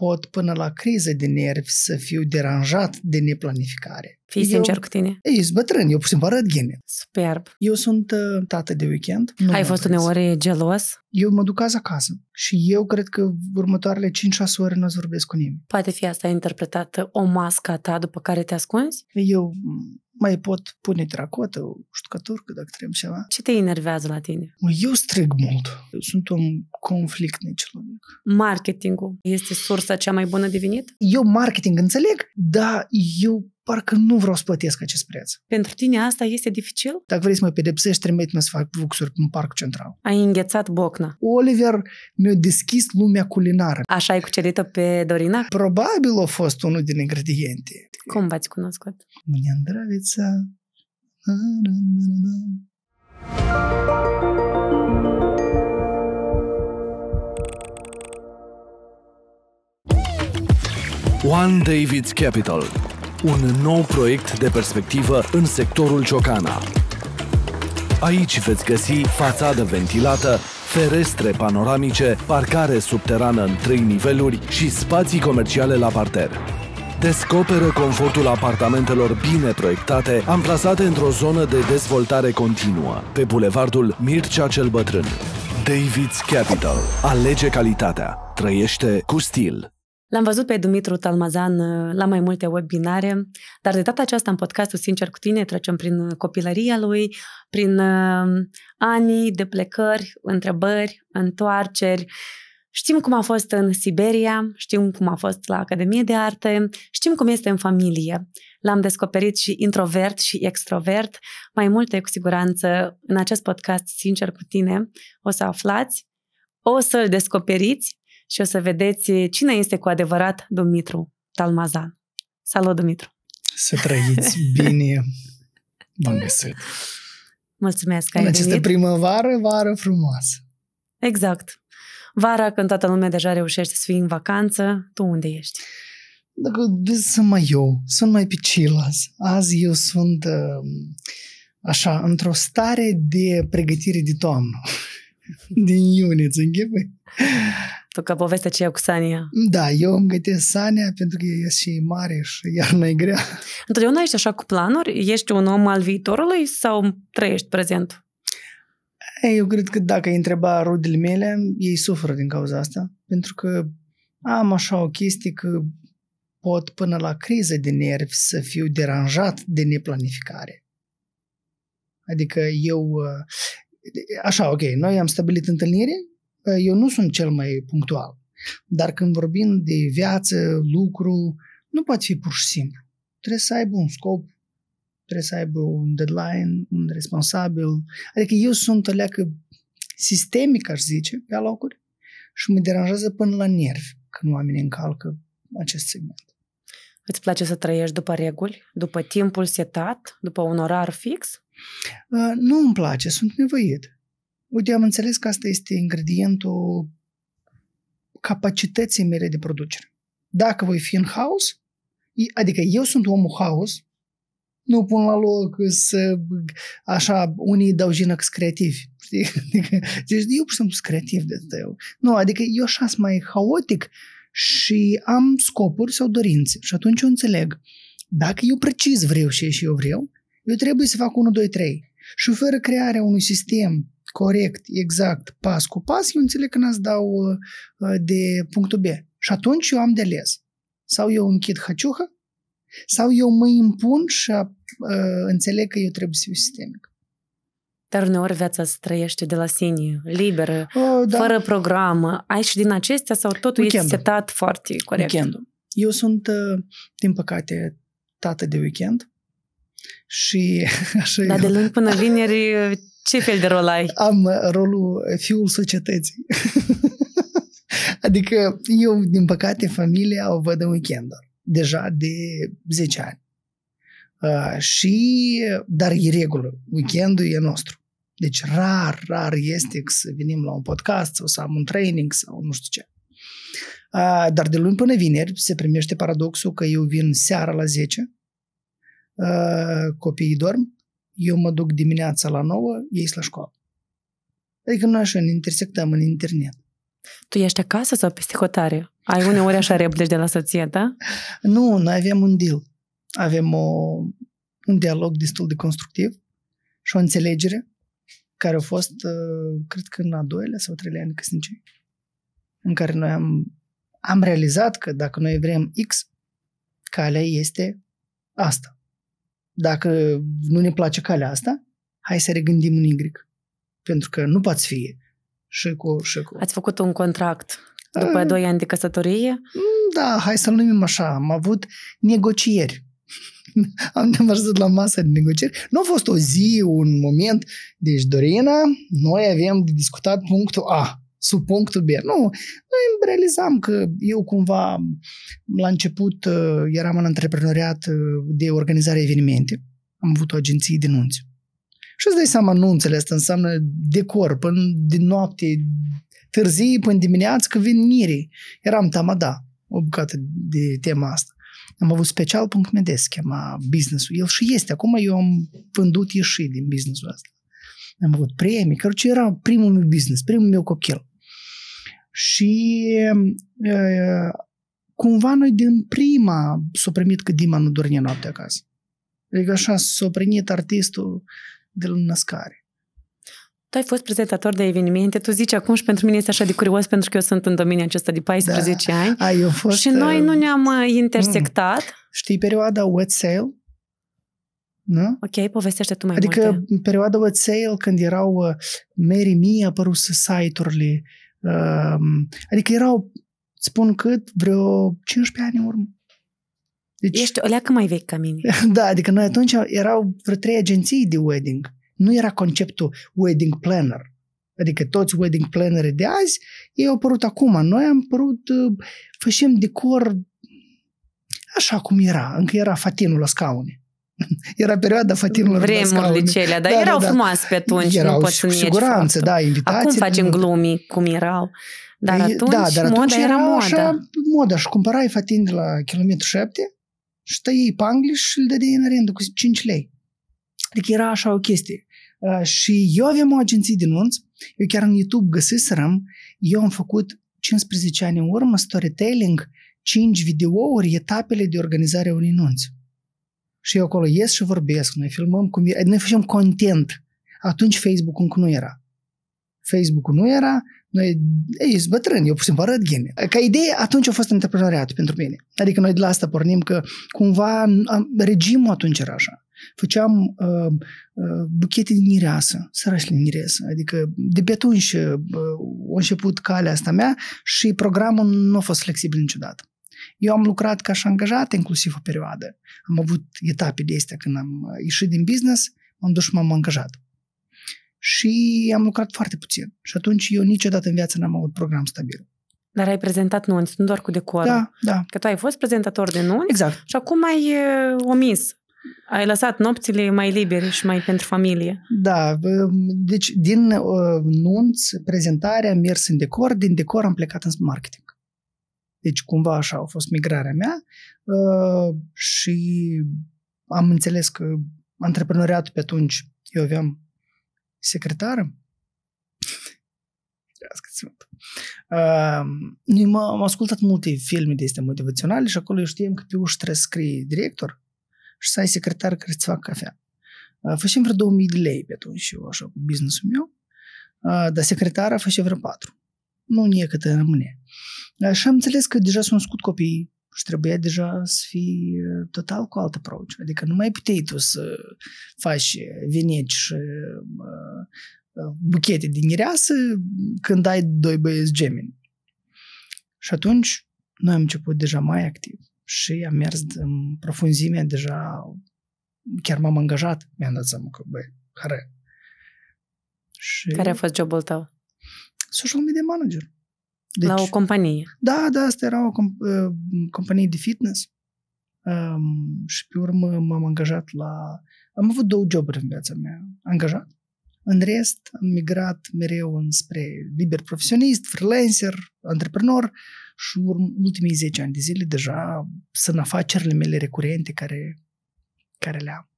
pot până la crize de nervi să fiu deranjat de neplanificare. Fii eu, sincer cu tine. Ei, sunt bătrân, eu pur și simplu arăt ghine. Superb. Eu sunt uh, tată de weekend. Nu Ai fost uneori gelos? Eu mă duc azi acasă și eu cred că următoarele 5-6 ore nu o să vorbesc cu nimeni. Poate fi asta interpretată o masca ta după care te ascunzi? Eu mai pot pune tracotă, o ștucăturcă, dacă trebuie ceva. Ce te enervează la tine? Eu strig mult. Eu sunt un conflict necilovic. Marketingul este sursa cea mai bună de venit? Eu marketing înțeleg, dar eu parcă nu vreau să plătesc acest preț. Pentru tine asta este dificil? Dacă vrei să mă pedepsești, trimite-mă să fac vuxuri în parc central. Ai înghețat bocna. Oliver mi-a deschis lumea culinară. Așa ai cucerit-o pe Dorina? Probabil a fost unul din ingrediente. Cum v-ați cunoscut? Mâine нравится. One David's Capital un nou proiect de perspectivă în sectorul Ciocana. Aici veți găsi fațadă ventilată, ferestre panoramice, parcare subterană în trei niveluri și spații comerciale la parter. Descoperă confortul apartamentelor bine proiectate, amplasate într-o zonă de dezvoltare continuă, pe bulevardul Mircea cel Bătrân. David's Capital. Alege calitatea. Trăiește cu stil. L-am văzut pe Dumitru Talmazan uh, la mai multe webinare, dar de data aceasta în podcastul Sincer cu tine trecem prin uh, copilăria lui, prin uh, ani de plecări, întrebări, întoarceri. Știm cum a fost în Siberia, știm cum a fost la Academie de Arte, știm cum este în familie. L-am descoperit și introvert și extrovert. Mai multe, cu siguranță, în acest podcast Sincer cu tine o să aflați, o să-l descoperiți și o să vedeți eh, cine este cu adevărat Dumitru Talmazan. Salut, Dumitru! Să trăiți bine! V-am găsit! Mulțumesc că ai În această venit. primăvară, vară frumoasă. Exact. Vara, când toată lumea deja reușește să fie în vacanță, tu unde ești? Dacă sunt mai eu, sunt mai picilas. chilas. Azi eu sunt ehm, așa, într-o stare de pregătire de toamnă. Din iunie, îți tu că povestea aceea cu Sania. Da, eu îmi gătesc Sania pentru că e și mare și iarna e grea. Întotdeauna ești așa cu planuri? Ești un om al viitorului sau trăiești prezent? Eu cred că dacă îi întreba rudele mele, ei suferă din cauza asta. Pentru că am așa o chestie că pot până la criză de nervi să fiu deranjat de neplanificare. Adică eu... Ă, așa, ok, noi am stabilit întâlnire eu nu sunt cel mai punctual. Dar când vorbim de viață, lucru, nu poate fi pur și simplu. Trebuie să aibă un scop, trebuie să aibă un deadline, un responsabil. Adică eu sunt o leacă sistemic, aș zice, pe alocuri, și mă deranjează până la nervi când oamenii încalcă acest segment. Îți place să trăiești după reguli, după timpul setat, după un orar fix? Uh, nu îmi place, sunt nevoit. Uite, am înțeles că asta este ingredientul capacității mele de producere. Dacă voi fi în haos, adică eu sunt omul haos, nu pun la loc să, așa, unii dau jină că creativi. Adică, deci eu pur și simplu sunt creativ de tău. Nu, adică eu așa sunt mai haotic și am scopuri sau dorințe și atunci eu înțeleg. Dacă eu precis vreau ce și eu vreau, eu trebuie să fac 1, 2, 3. Și fără crearea unui sistem Corect, exact, pas cu pas, eu înțeleg că n-ați dau uh, de punctul B. Și atunci eu am de ales. Sau eu închid haciuha, sau eu mă impun și a, uh, înțeleg că eu trebuie să fiu sistemic. Dar uneori viața se trăiește de la sine, liberă, uh, da. fără program. Ai și din acestea sau totul este setat foarte corect? weekend Eu sunt, uh, din păcate, tată de weekend și așa... Dar de luni până vineri ce fel de rol ai? Am uh, rolul uh, fiul societății. adică eu, din păcate, familia o văd în weekend deja de 10 ani. Uh, și, uh, dar e regulă, weekendul e nostru. Deci rar, rar este să venim la un podcast sau să am un training sau nu știu ce. Uh, dar de luni până vineri se primește paradoxul că eu vin seara la 10, uh, copiii dorm eu mă duc dimineața la 9, ei la școală. Adică noi așa ne intersectăm în internet. Tu ești acasă sau peste hotare? Ai uneori așa replici de la soție, da? Nu, noi avem un deal. Avem o, un dialog destul de constructiv și o înțelegere care a fost, uh, cred că în a doilea sau treilea ani căsnicie, în care noi am, am realizat că dacă noi vrem X, calea este asta dacă nu ne place calea asta, hai să regândim un Y. Pentru că nu poți fi și cu și cu. Ați făcut un contract după A, ah. 2 ani de căsătorie? Mm, da, hai să-l numim așa. Am avut negocieri. Am nevărzut la masă de negocieri. Nu a fost o zi, un moment. Deci, Dorina, noi avem de discutat punctul A sub punctul B. Nu, noi realizam că eu cumva la început uh, eram în antreprenoriat uh, de organizare evenimente. Am avut o agenție de nunți. Și îți dai seama, nunțele astea înseamnă decor până din noapte târzii până dimineață că vin mirii. Eram tamada, o bucată de tema asta. Am avut special punct medes, chema business-ul. El și este. Acum eu am vândut ieșit din business-ul ăsta. Am avut premii, că era primul meu business, primul meu cocktail. Și cumva noi din prima s-a primit că Dima nu dorne noapte acasă. Adică așa s-a primit artistul de la născare. Tu ai fost prezentator de evenimente, tu zici acum și pentru mine este așa de curios pentru că eu sunt în domeniul acesta de 14 da. ani. Ai eu fost, și noi uh, nu ne-am uh, intersectat. Mm. Știi perioada wet sale? Nu? Ok, povestește tu mai adică, multe. Adică perioada wet sale când erau uh, Mary Me apăruse site-urile Ehm, adică erau, spun cât, vreo 15 ani în urmă. Deci, Ești o leacă mai vechi ca mine. Da, adică noi atunci erau vreo trei agenții de wedding. Nu era conceptul wedding planner. Adică toți wedding plannere de azi, ei au apărut acum. Noi am apărut, uh, fășim decor așa cum era, încă era fatinul la scaune. Era perioada fătinilor Vremurile cele, dar da, da, erau da, frumoase pe atunci. Erau nu și cu siguranță, faptul. da, invitații. Acum facem glumii cum erau. Dar păi, atunci, da, dar atunci moda era, moda. Așa, moda și cumpărai fatini de la kilometru 7 și tăiei pe pangle și îl dădeai în arendă cu 5 lei. Adică era așa o chestie. Uh, și eu aveam o agenție de nunți, eu chiar în YouTube găsiserăm, eu am făcut 15 ani în urmă storytelling, 5 videouri, etapele de organizare a unei nunți. Și eu acolo ies și vorbesc, noi filmăm, cum e, noi facem content. Atunci Facebook încă nu era. Facebook-ul nu era, noi, ei, sunt bătrâni, eu puțin și arăt Ca idee, atunci a fost antreprenoriatul pentru mine. Adică noi de la asta pornim că cumva am, regimul atunci era așa. Făceam uh, uh, buchete din ireasă, sărași din ireasă. Adică de pe atunci uh, a început calea asta mea și programul nu a fost flexibil niciodată. Eu am lucrat ca și angajat inclusiv o perioadă. Am avut etape de astea când am uh, ieșit din business, m-am dus și m-am angajat. Și am lucrat foarte puțin. Și atunci eu niciodată în viață n-am avut program stabil. Dar ai prezentat nunți, nu doar cu decor. Da, da. Că tu ai fost prezentator de nunți exact. și acum ai uh, omis. Ai lăsat nopțile mai libere și mai pentru familie. Da, um, deci din uh, nunți, prezentarea, am mers în decor, din decor am plecat în marketing. Deci cumva așa a fost migrarea mea uh, și am înțeles că antreprenoriatul pe atunci, eu aveam secretară, Uh, am ascultat multe filme de este motivaționale și acolo știam că pe ușă trebuie să scrii director și să ai secretar care îți fac cafea. Uh, făceam vreo 2000 de lei pe atunci eu așa cu businessul meu, uh, dar secretara făcea vreo 4. Nu e cât rămâne. Și am înțeles că deja sunt născut copiii și trebuia deja să fii uh, total cu altă approach. Adică nu mai puteai tu să faci veneci și uh, uh, buchete din ireasă când ai doi băieți gemeni. Și atunci noi am început deja mai activ și am mers în profunzime deja, chiar m-am angajat, mi-am dat seama că, băi, care? Și... Care a fost jobul tău? Social media manager. Deci, la o companie. Da, da, asta era o comp- uh, companie de fitness. Um, și pe urmă m-am angajat la... Am avut două joburi în viața mea. Angajat. În rest, am migrat mereu înspre liber profesionist, freelancer, antreprenor și urm- ultimii 10 ani de zile deja sunt afacerile mele recurente care, care le am.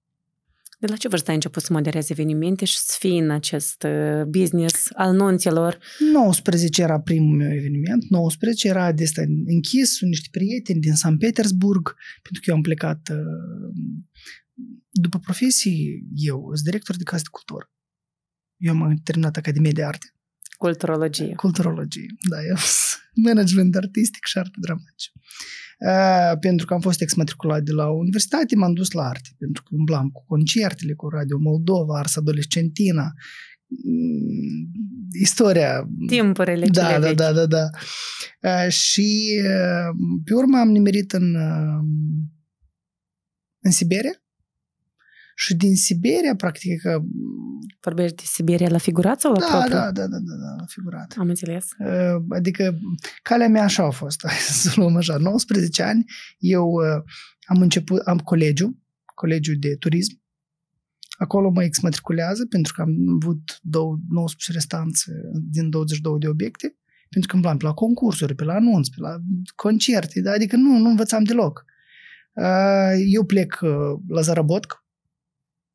De la ce vârstă ai început să moderezi evenimente și să fii în acest uh, business al nunților? 19 era primul meu eveniment, 19 era de asta închis, sunt niște prieteni din San Petersburg, pentru că eu am plecat uh, după profesie, eu sunt director de casă de cultură. Eu am terminat Academia de Arte Culturologie. Culturologie, da, eu management artistic și arte dramatice. Uh, pentru că am fost exmatriculat de la universitate, m-am dus la arte, pentru că umblam cu concertele, cu Radio Moldova, Ars Adolescentina, mm, istoria. Timpurile da, da, da, da, da. Uh, și uh, pe urmă am nimerit în, eh, în Siberia și din Siberia, practic că... Vorbești de Siberia la figurat sau la da, propriu? Da, da, da, da, da, la figurat. Am înțeles. Ă, adică calea mea așa a fost, să luăm așa. 19 ani eu ă, am început, am colegiu, colegiu de turism. Acolo mă exmatriculează pentru că am avut două, 19 restanțe, din 22 de obiecte. Pentru că îmi plan pe la concursuri, pe la anunț, pe la concerte, da? adică nu, nu învățam deloc. Ă, eu plec la Zarabotc,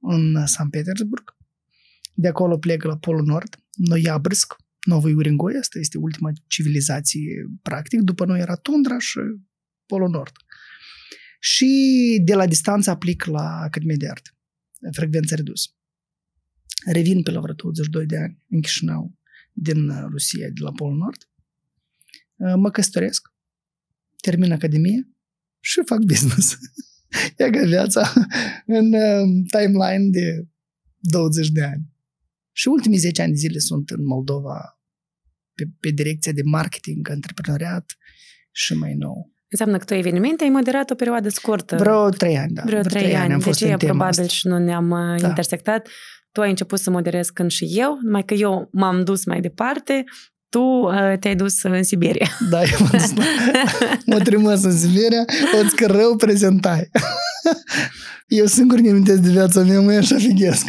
în San Petersburg. De acolo plec la Polul Nord, Noiabrsk, Novoi Uringoi, asta este ultima civilizație, practic. După noi era Tundra și Polul Nord. Și de la distanță aplic la Academie de Arte, frecvență redusă. Revin pe la vreo 22 de ani în Chișinău, din Rusia, de la Polul Nord. Mă căsătoresc, termin Academie și fac business. Ia că viața în um, timeline de 20 de ani. Și ultimii 10 ani de zile sunt în Moldova pe, pe direcția de marketing, antreprenoriat și mai nou. Înseamnă că tu evenimente ai moderat o perioadă scurtă. Vreo trei ani, da. Vreo trei, ani, ani. am fost deci, în probabil asta. și nu ne-am uh, da. intersectat. Tu ai început să moderezi când și eu, numai că eu m-am dus mai departe, tu uh, te-ai dus în Siberia. Da, eu m-am dus mă am trimis în Siberia, o că rău prezentai. eu singur ne amintesc de viața mea, mă, așa fighesc.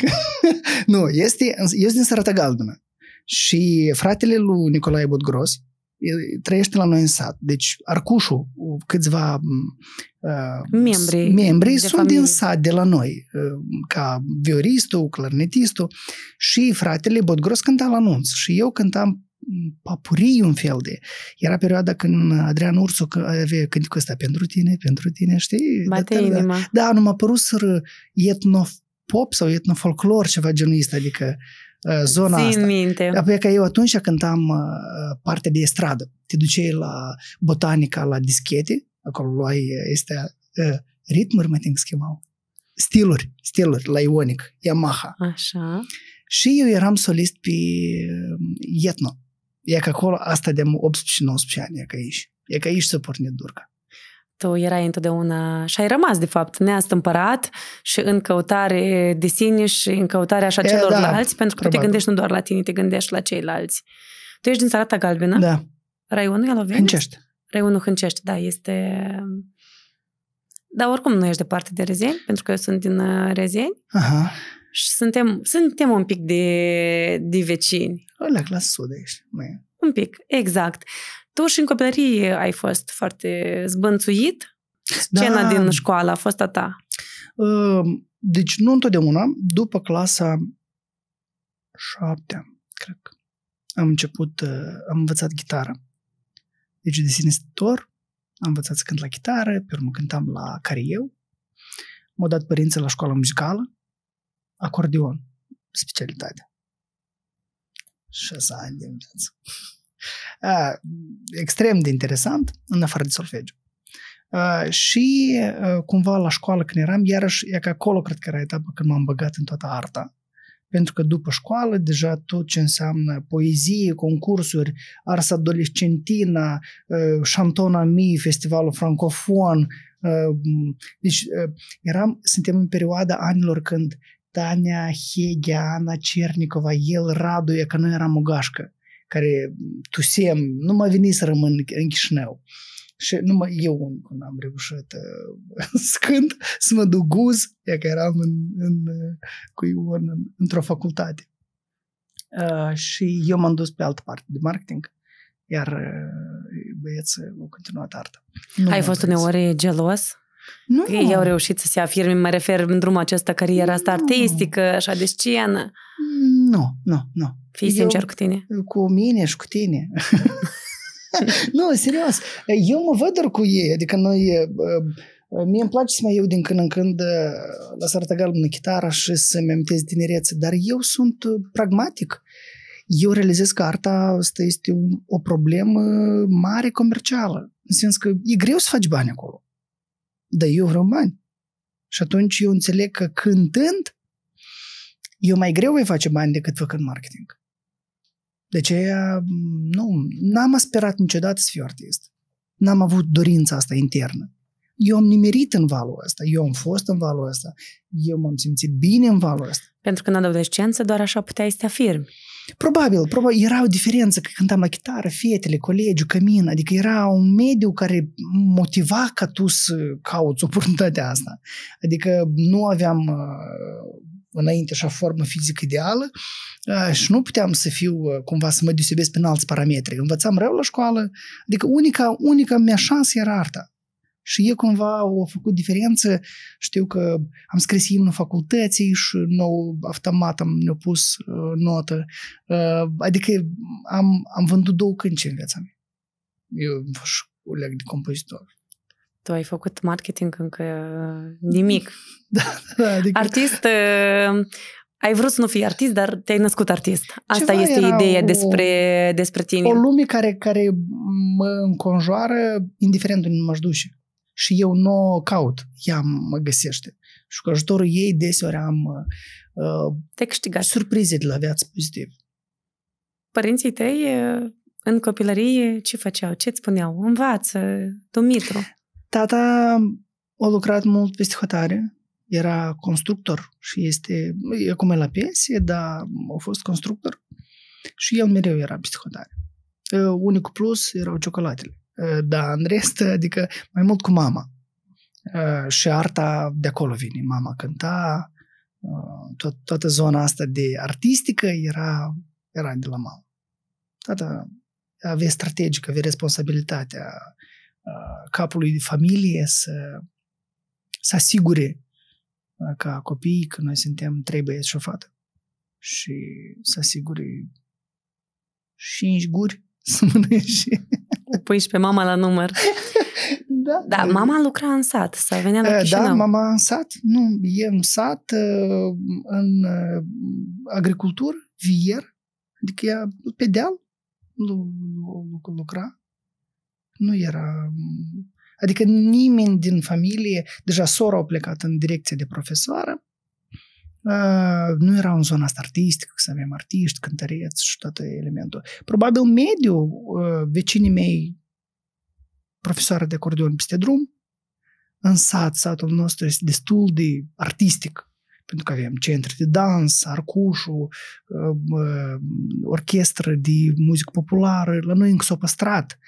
nu, este, eu din Sărata Galbenă. Și fratele lui Nicolae Botgros trăiește la noi în sat. Deci Arcușul, câțiva mm, uh, membri, membri de sunt familie. din sat, de la noi, uh, ca vioristul, clarnetistul. și fratele Botgros cânta la anunț și eu cântam papurii un fel de... Era perioada când Adrian Ursu avea cântecul ăsta pentru tine, pentru tine, știi? Da, Bate da, da. inima. Da, da nu m-a părut să etnopop sau etnofolclor ceva genul ăsta, adică ă, zona Țin asta. minte. Apoi că eu atunci cântam ă, partea de stradă, Te duceai la botanica, la dischete, acolo luai ă, este ritmuri, mai think, schimbau. Stiluri, stiluri, la Ionic, Yamaha. Așa. Și eu eram solist pe etno. E că acolo, asta de 18-19 ani, e că aici. E că aici se pornit durca tu erai întotdeauna și ai rămas, de fapt, neastâmpărat și în căutare de sine și în căutare așa e, celorlalți, da, pentru că tu te gândești nu doar la tine, te gândești la ceilalți. Tu ești din Sarata Galbenă? Da. Raionul Ialoveni? Hâncești. Raionul Hâncești, da, este... Dar oricum nu ești departe de Rezeni, pentru că eu sunt din uh, Rezeni. Aha. Și suntem, suntem un pic de, de vecini. Alea, la sud ești. mai Un pic, exact. Tu și în copilărie ai fost foarte zbănțuit? Da. Scena da. din școală a fost a ta? Ehm, deci nu întotdeauna, după clasa șaptea, cred că, am început, eh, am învățat chitară. Deci de sinistor. am învățat să cânt la chitară, pe urmă cântam la carieu. M-au dat părinții la școala muzicală, acordeon, specialitate. Șase ani din viață. A, extrem de interesant, în afară de solfegiu. și a, cumva la școală când eram, iarăși, e că acolo cred că era etapa când m-am băgat în toată arta. Pentru că după școală, deja tot ce înseamnă poezie, concursuri, Ars Adolescentina, Chanton Ami, Festivalul Francofon, deci eram, suntem în perioada anilor când Tania Hegea, Ana Cernicova, el, Radu, e că noi eram o gașcă care tusem, nu m-a venit să rămân în Chișinău. Și numai eu unul am reușit să cânt, să mă duc guz, e că eram în, în, cu Ion în, într-o facultate. Uh, și eu m-am dus pe altă parte de marketing, iar uh, băieții au continuat arta. Nu Ai fost uneori gelos nu. Că ei au reușit să se afirme, mă refer în drumul acesta, cariera asta artistică, așa de scenă. Nu, nu, nu. Fii sincer cu tine. Cu mine și cu tine. nu, serios. Eu mă văd cu ei. Adică noi... Mie îmi place să mă iau din când în când la Sarta în chitară și să-mi amintesc tinerețe, dar eu sunt pragmatic. Eu realizez că arta asta este o problemă mare comercială. În sens că e greu să faci bani acolo dar eu bani. Și atunci eu înțeleg că cântând, eu mai greu voi face bani decât făcând marketing. De aceea, nu, n-am aspirat niciodată să fiu artist. N-am avut dorința asta internă. Eu am nimerit în valul ăsta, eu am fost în valul ăsta, eu m-am simțit bine în valul ăsta. Pentru că în adolescență doar așa puteai să te afirmi. Probabil, probabil, era o diferență că cântam la chitară, fetele, colegiu, cămin, adică era un mediu care motiva ca tu să cauți oportunitatea asta. Adică nu aveam uh, înainte așa formă fizică ideală uh, și nu puteam să fiu uh, cumva să mă deosebesc prin alți parametri. Învățam rău la școală, adică unica, unica mea șansă era arta. Și e cumva o făcut diferență. Știu că am scris imnul facultății și nou automat am ne pus uh, notă. Uh, adică am, am vândut două cânci în viața mea. Eu o coleg de compozitor. Tu ai făcut marketing încă nimic. da, da, adică... Artist, uh, ai vrut să nu fii artist, dar te-ai născut artist. Asta Ceva este ideea o, despre, despre tine. O lume care, care mă înconjoară indiferent unde mă duce și eu nu o caut, ea mă găsește. Și cu ajutorul ei deseori am uh, Te surprize de la viață pozitiv. Părinții tăi în copilărie ce făceau? Ce îți spuneau? Învață, Dumitru. Tata a lucrat mult peste hotare, era constructor și este, acum e la pensie, dar a fost constructor și el mereu era peste hotare. Uh, unicul plus erau ciocolatele. Eh, da, în rest, adică mai mult cu mama. Eh, și arta de acolo vine. Mama cânta, eh, to- toată zona asta de artistică era, era de la mama. Tata avea strategică, avea responsabilitatea capului de familie să, să asigure ca copiii, că noi suntem trei băieți și o fată și să asigure și guri să mănânci. Păi pui și pe mama la număr. da. Dar mama lucra în sat, să venea la eh, da, Chișinău. Da, mama în sat, nu, e eh, în sat, eh, în agricultură, vier, adică ea pe deal lucra. Nu era... Adică nimeni din familie, deja sora a plecat în direcție de profesoară, Uh, nu era în zona asta artistică, să avem artiști, cântăreți și toate elementul. Probabil mediu, uh, vecinii mei, profesoară de acordeon peste drum, în sat, satul nostru este destul de artistic, pentru că avem centre de dans, arcușul, uh, orchestră de muzică populară, la noi încă s-a păstrat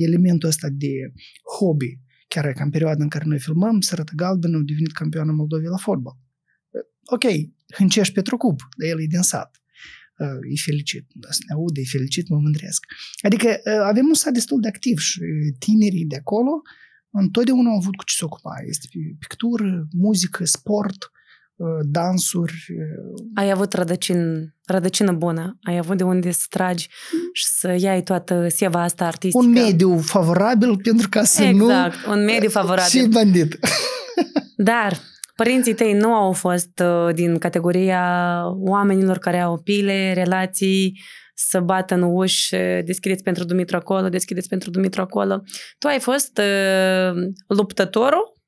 elementul ăsta de hobby. Chiar că în perioada în care noi filmăm, Sărătă Galbenă a devenit campioană Moldovei la fotbal ok, Hânceș Petrucub, dar el e din sat. Uh, e felicit, să ne aude, e felicit, mă mândresc. Adică uh, avem un sat destul de activ și tinerii de acolo întotdeauna au avut cu ce se ocupa. Este pictură, muzică, sport, uh, dansuri. Ai avut rădăcin, rădăcină bună, ai avut de unde să tragi și să iai toată seva asta artistică. Un mediu favorabil pentru ca să exact, nu... Exact, un mediu favorabil. Și bandit. Dar Părinții tăi nu au fost uh, din categoria oamenilor care au pile, relații, să bată în uși, uh, deschideți pentru Dumitru acolo, deschideți pentru Dumitru acolo. Tu ai fost uh, luptătorul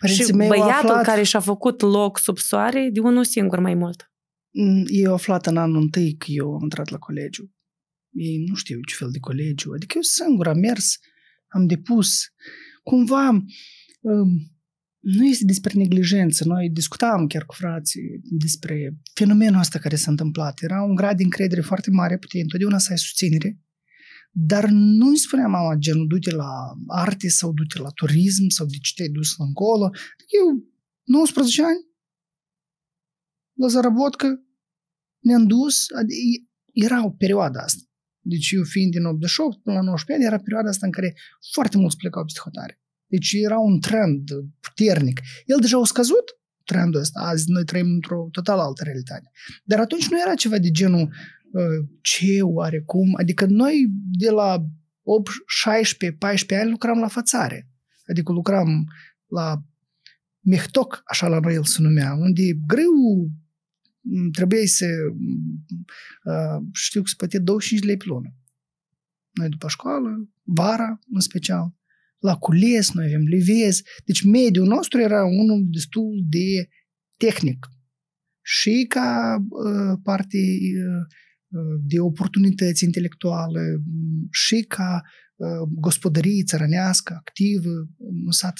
Părinții și băiatul aflat... care și-a făcut loc sub soare de unul singur mai mult. Mm, eu au aflat în anul întâi că eu am intrat la colegiu. Ei nu știu ce fel de colegiu. Adică eu singur am mers, am depus. Cumva um, nu este despre neglijență. Noi discutam chiar cu frații despre fenomenul ăsta care s-a întâmplat. Era un grad de încredere foarte mare, puteai întotdeauna să ai susținere, dar nu îi spunea mama genul du-te la arte sau du-te la turism sau de ce te-ai dus încolo. Eu, 19 ani, la Zarabotcă, ne-am dus, adică era o perioadă asta. Deci eu fiind din 88 până la 19 ani, era perioada asta în care foarte mulți plecau peste hotare. Deci era un trend puternic. El deja a scăzut trendul ăsta. Azi noi trăim într-o total altă realitate. Dar atunci nu era ceva de genul uh, ce oare cum? Adică noi de la 8, 16, 14 ani lucram la fațare. Adică lucram la mehtoc, așa la noi el se numea, unde greu trebuie să uh, știu că se plătea 25 lei pe lună. Noi după școală, vara în special, la cules, noi avem livez. Deci mediul nostru era unul destul de tehnic. Și ca uh, parte uh, uh de oportunități intelectuale și ca uh, gospodărie țărănească, activă, un sat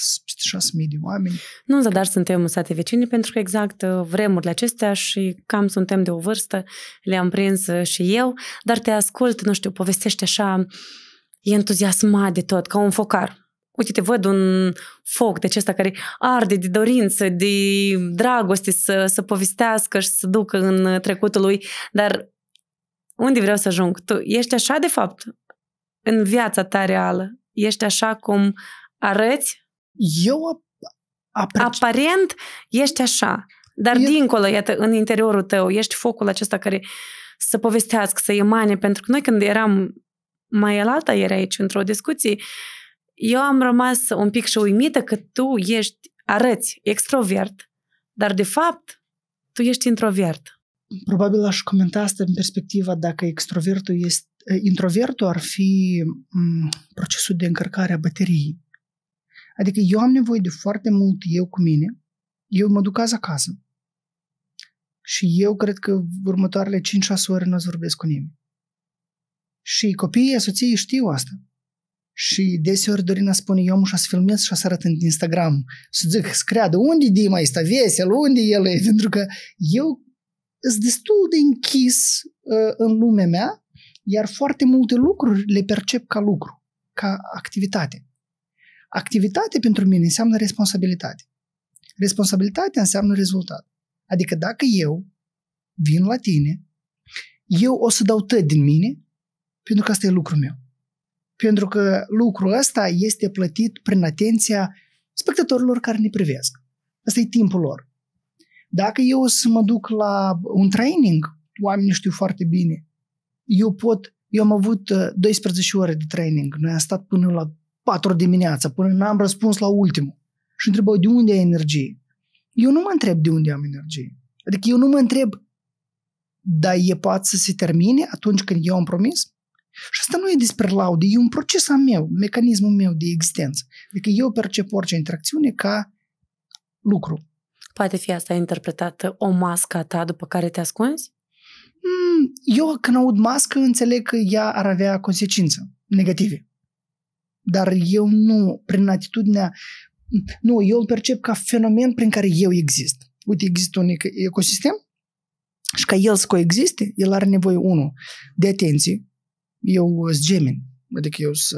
peste 6.000 de oameni. Nu, dar suntem în sate vecine pentru că exact uh, vremurile acestea și cam suntem de o vârstă, le-am prins uh, și eu, dar te ascult, nu știu, povestește așa, e entuziasmat de tot, ca un focar uite, te văd un foc de acesta care arde de dorință, de dragoste să, să povestească și să ducă în trecutul lui, dar unde vreau să ajung? Tu ești așa de fapt în viața ta reală? Ești așa cum arăți? Eu apreci... Aparent ești așa, dar Eu... dincolo, iată, în interiorul tău, ești focul acesta care să povestească, să emane, pentru că noi când eram mai la alta ieri aici, într-o discuție, uh, eu am rămas un pic și uimită că tu ești, arăți extrovert, dar de fapt tu ești introvert. Probabil aș comenta asta în perspectiva dacă extrovertul este, eh, introvertul ar fi m- mm, procesul de încărcare a bateriei. Adică eu am nevoie de foarte mult eu cu mine, eu mă duc azi acasă. Și eu cred că următoarele 5-6 ore nu o să vorbesc cu nimeni. Și copiii soției știu asta. Și deseori Dorina spune, eu am să filmez și să arăt în Instagram. Să zic, să creadă, unde Dima este vesel, unde el e? Pentru că eu sunt destul de închis uh, în lumea mea, iar foarte multe lucruri le percep ca lucru, ca activitate. Activitate pentru mine înseamnă responsabilitate. Responsabilitate înseamnă rezultat. Adică dacă eu vin la tine, eu o să dau tăi din mine, pentru că asta e lucrul meu pentru că lucrul ăsta este plătit prin atenția spectatorilor care ne privesc. Asta e timpul lor. Dacă eu o să mă duc la un training, oamenii știu foarte bine, eu pot, eu am avut 12 uh, ore de training, noi am stat până la 4 dimineața, până n-am răspuns la ultimul. Și întrebă: de unde ai energie? Eu nu mă întreb de unde am energie. Adică eu nu mă întreb, dar e poate să se termine atunci când eu am promis? Și asta nu e despre laude, e un proces al meu, mecanismul meu de existență. Adică eu percep orice interacțiune ca lucru. Poate fi asta interpretată o mască a ta după care te ascunzi? Mm, eu când aud mască înțeleg că ea ar avea consecință negative. Dar eu nu, prin atitudinea, nu, eu îl percep ca fenomen prin care eu exist. Uite, există un ecosistem și ca el să coexiste, el are nevoie, unul, de atenție, eu uh, sunt gemeni. Adică eu să...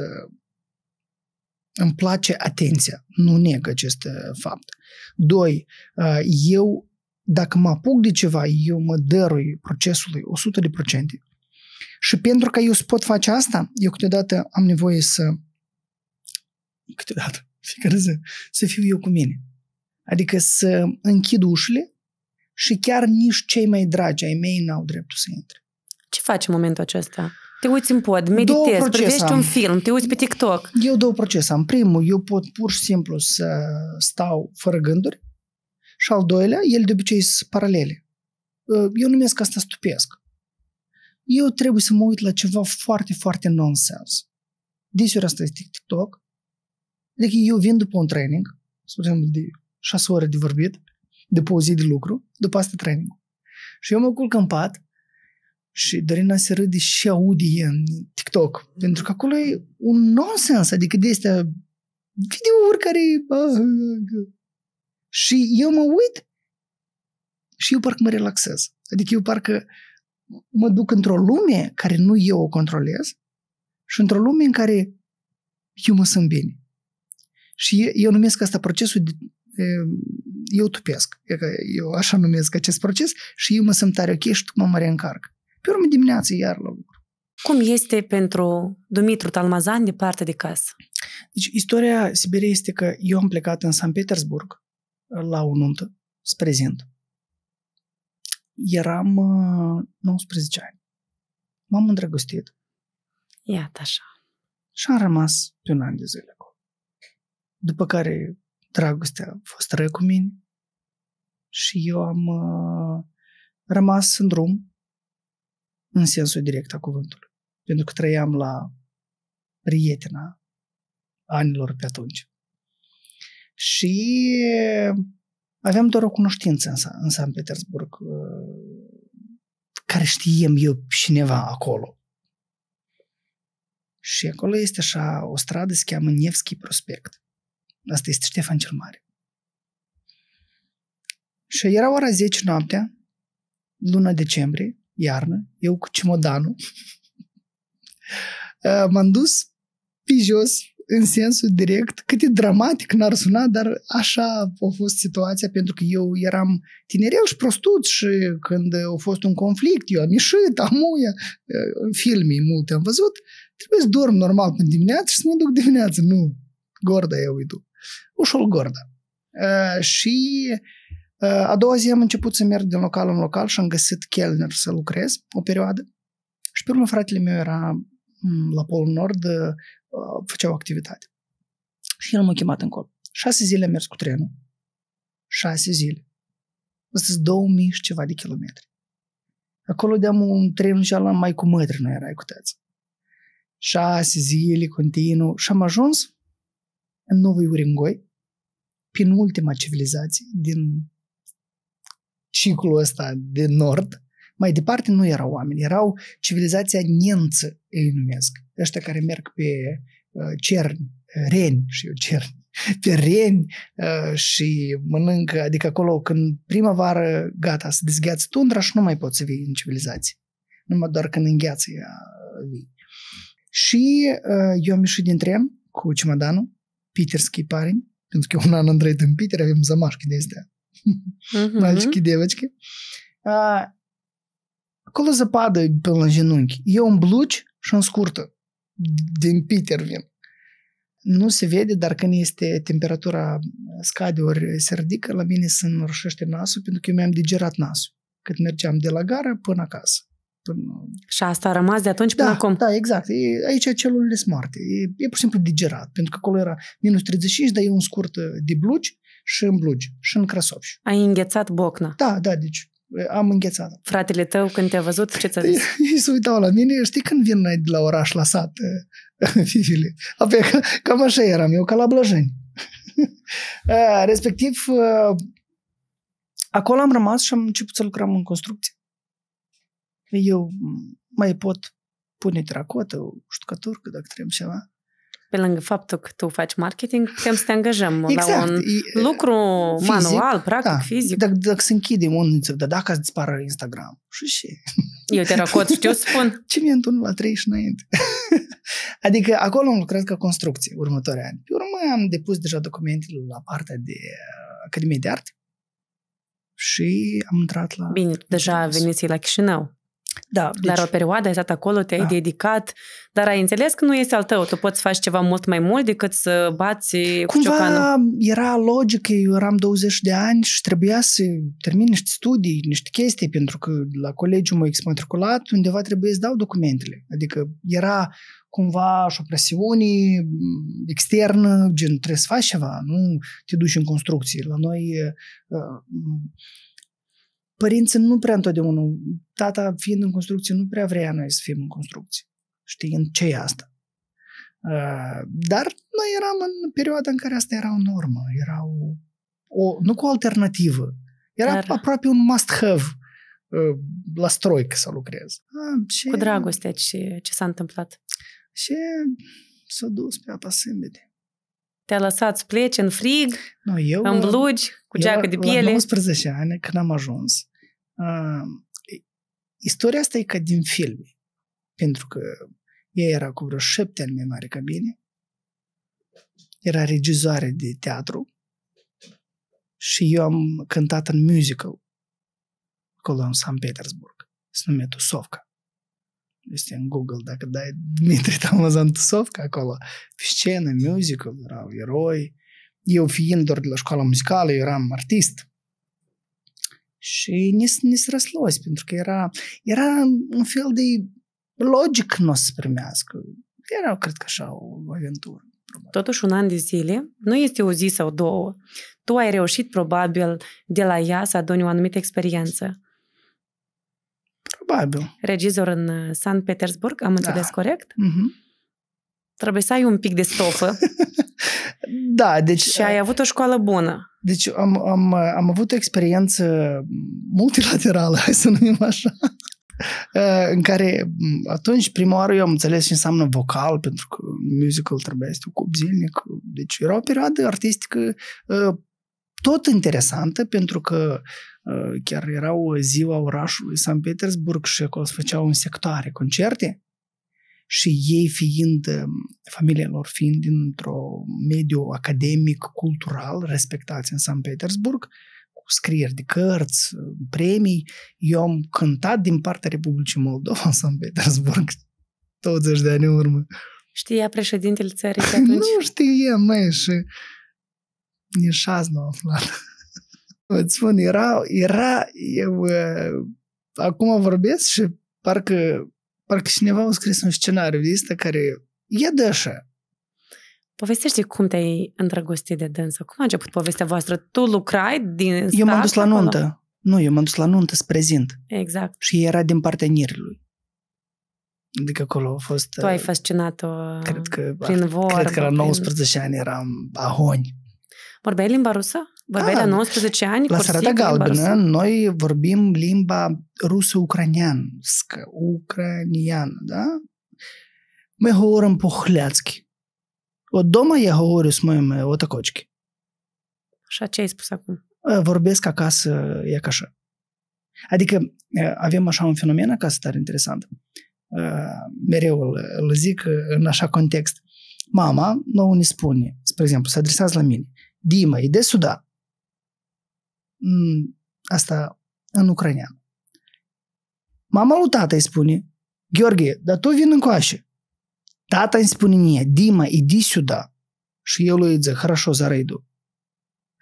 Îmi place atenția. Nu neg acest uh, fapt. Doi, uh, eu dacă mă apuc de ceva, eu mă dărui procesului 100%. Și pentru că eu pot face asta, eu câteodată am nevoie să câteodată, fiecare zi, să fiu eu cu mine. Adică să închid ușile și chiar nici cei mai dragi ai mei n-au dreptul să intre. Ce faci în momentul acesta? Te uiți în pod, meditezi, privești un film, te uiți pe TikTok. Eu două procese am. Primul, eu pot pur și simplu să stau fără gânduri și al doilea, el de obicei sunt paralele. Eu numesc asta stupesc. Eu trebuie să mă uit la ceva foarte, foarte nonsens. Deseori asta este TikTok. Adică eu vin după un training, să exemplu, de șase ore de vorbit, după o zi de lucru, după asta training. Și eu mă culc în pat și Dorina se râde și audie în TikTok. Mm-hmm. Pentru că acolo e un nonsens, adică de este videouri care... Și eu mă uit și eu parcă mă relaxez. Adică eu parcă mă duc într-o lume care nu eu o controlez și într-o lume în care eu mă sunt bine. Și eu numesc asta procesul de, eu tupesc. Eu așa numesc acest proces și eu mă sunt tare ok și tu mă mă reîncarc. Pe urmă dimineața iar la lucru. Cum este pentru Dumitru Talmazan de partea de casă? Deci, istoria Siberiei este că eu am plecat în San Petersburg uh, la o nuntă, spre prezent. Eram uh, 19 ani. M-am îndrăgostit. Iată așa. Și am rămas pe un an de zile acolo. După care dragostea a fost rău cu mine și eu am uh, rămas în drum în sensul direct a cuvântului. Pentru că trăiam la prietena anilor pe atunci. Și aveam doar o cunoștință în, în San Petersburg uh, care știem eu cineva acolo. Și acolo este așa, o stradă se cheamă Nevski Prospect. Asta este Ștefan cel Mare. Și era ora 10 noaptea, luna decembrie, iarnă, eu cu cimodanul, uh, m-am dus pe jos, în sensul direct, cât de dramatic n-ar suna, dar așa a fost situația, pentru că eu eram tinerel și prostuț și când a fost un conflict, eu am ieșit, amuia, uh, filme multe am văzut, trebuie să dorm normal până dimineață și să mă duc dimineață, nu, gorda eu uitu, ușol gorda. Uh, și uh, Uh, a doua zi am început să merg din local în local și am găsit chelner să lucrez o perioadă. Și pe urmă fratele meu era mm, la Polul Nord, uh, făcea o activitate. Și el m-a chemat încolo. Șase zile am mers cu trenul. Șase zile. Asta sunt 2000 și ceva de kilometri. Acolo de-am un tren și la mai cu mătri, nu erai cu tăți. Șase zile continuu și am ajuns în Novi Uringoi, penultima civilizație din ciclul ăsta de nord, mai departe nu erau oameni, erau civilizația nență, ei numesc, ăștia care merg pe uh, cerni, reni și eu cerni, pe reni uh, și mănâncă, adică acolo când primăvară, gata, să dezgheață tundra și nu mai poți să vii în civilizație. Numai doar când îngheață ea uh, vii. Și eu am ieșit din tren cu cimadanul, Peterski Schiparin, pentru că eu un an am trăit în Peter, avem zămașchi de astea uh-huh. мальчики, девочки. А, acolo zăpadă pe la genunchi. Eu îmi blugi și îmi scurtă. Din Peter vin. Nu se vede, dar când este temperatura scade ori se ridică, la mine se înroșește nasul pentru că eu mi-am digerat nasul. Cât mergeam de la gara până acasă. Până... Și asta a rămas de atunci până da, acum? Da, exact. E, aici celulele smarte. E, e pur și simplu digerat, pentru că acolo era minus 35, dar e un scurt de bluci și în Blugi, și în Crăsopși. Ai înghețat Bocna. Da, da, deci am înghețat. Fratele tău, când te-a văzut, ce ți-a zis? Ei se uitau la mine, știi când vin de la oraș, la sat, fifile? Apoi, cam așa eram eu, ca la blăjeni. Respectiv, acolo am rămas și am început să lucrăm în construcție. Eu mai pot pune teracotă, o ștucăturcă, dacă trebuie ceva pe lângă faptul că tu faci marketing, putem să te angajăm exact. la un lucru fizic, manual, practic, da. fizic. Dacă, dacă se închide unul, dar dacă îți dispară Instagram, și ce? Eu te rocot, știu să spun. Ce mi întun la 30 și înainte? adică acolo am lucrat ca construcție următoarea ani. Pe urmă am depus deja documentele la partea de uh, Academie de Arte și am intrat la... Bine, deja veniți la Chișinău. Da, deci... Dar o perioadă ai stat acolo, te-ai da. dedicat, dar ai înțeles că nu este al tău, tu poți face ceva mult mai mult decât să bați Cumva cu ciocanul. era logic, eu eram 20 de ani și trebuia să termin niște studii, niște chestii, pentru că la colegiul meu exmatriculat undeva trebuie să dau documentele. Adică era cumva și o presiune externă, gen trebuie să faci ceva, nu te duci în construcții. La noi uh, părinții nu prea întotdeauna, tata fiind în construcție, nu prea vrea noi să fim în construcție, în ce e asta. Uh, dar noi eram în perioada în care asta era o normă, era o, o nu cu o alternativă, era Dar... aproape un must-have uh, la stroic să lucrez. A, ah, și... Cu dragoste, ce, ce s-a întâmplat. Și s-a dus pe apa sâmbete. Te-a lăsat să pleci în frig, nu, eu, în blugi, cu geacă de piele. La 19 ani, când am ajuns, Uh, istoria asta e ca din filme, pentru că ea era cu vreo șapte ani mai mare ca mine, era regizoare de teatru și eu am cântat în musical acolo în San Petersburg. Se numea Tusovka. Este în Google, dacă dai Dmitri Tamazan Tusovka acolo, pe scenă, musical, erau eroi. Eu fiind doar de la școala muzicală, eu eram artist. Și ni, ni se pentru că era, era un fel de logic nu o să primească. Era, cred că așa, o aventură. Probabil. Totuși, un an de zile, nu este o zi sau două. Tu ai reușit, probabil, de la ea să aduni o anumită experiență. Probabil. Regizor în uh, San Petersburg, am da. înțeles da. corect? Mm-hmm. Trebuie să ai un pic de stofă Da, deci... Și ai uh, avut o școală bună. Deci am, am, am avut o experiență multilaterală, hai să numim așa, uh, în care atunci prima oară eu am înțeles ce înseamnă vocal, pentru că musical trebuie să cu zilnic. Deci era o perioadă artistică uh, tot interesantă, pentru că chiar erau ziua orașului San Petersburg și acolo se făceau în sectoare concerte și ei fiind, um, familia lor fiind dintr-o mediu academic, cultural, respectați în San Petersburg, cu scrieri de cărți, premii, eu am cântat din partea Republicii Moldova în San Petersburg 20 de ani în urmă. Știa președintele țării pe atunci? nu știe, mai și nici azi nu aflat. Vă spun, era, era, eu uh, acum vorbesc și parcă parcă cineva a scris un scenariu de asta care e de așa. Povestește cum te-ai îndrăgostit de dânsă. Cum a început povestea voastră? Tu lucrai din Eu m-am dus la acolo? Nu, eu m-am dus la nuntă să prezint. Exact. Și era din partenerii lui. Adică acolo a fost... Tu ai uh, fascinat-o cred că, prin vorbă. Cred că la 19 prin... ani eram ahoni. Vorbeai limba rusă? Vorbeai da, la 19 ani? La Sărata Galbenă noi vorbim limba rusă-ucranianscă, ucraniană, da? Мы говорим по-хляцки. От дома я говорю з моїми отакочки. Așa, ce ai spus acum? Ă, vorbesc acasă, e ca așa. Adică ă, avem așa un fenomen acasă tare interesant. Ă, mereu îl, zic în așa context. Mama nu ne spune, spre exemplu, se adresează la mine. Dima, ide suda. Mm, asta în ucrainean. Mama lui tata îi spune, Gheorghe, dar tu vin încoace. Tata îmi spune mie, Dima, idi сюда. Și eu lui îi zic, хорошо, зараз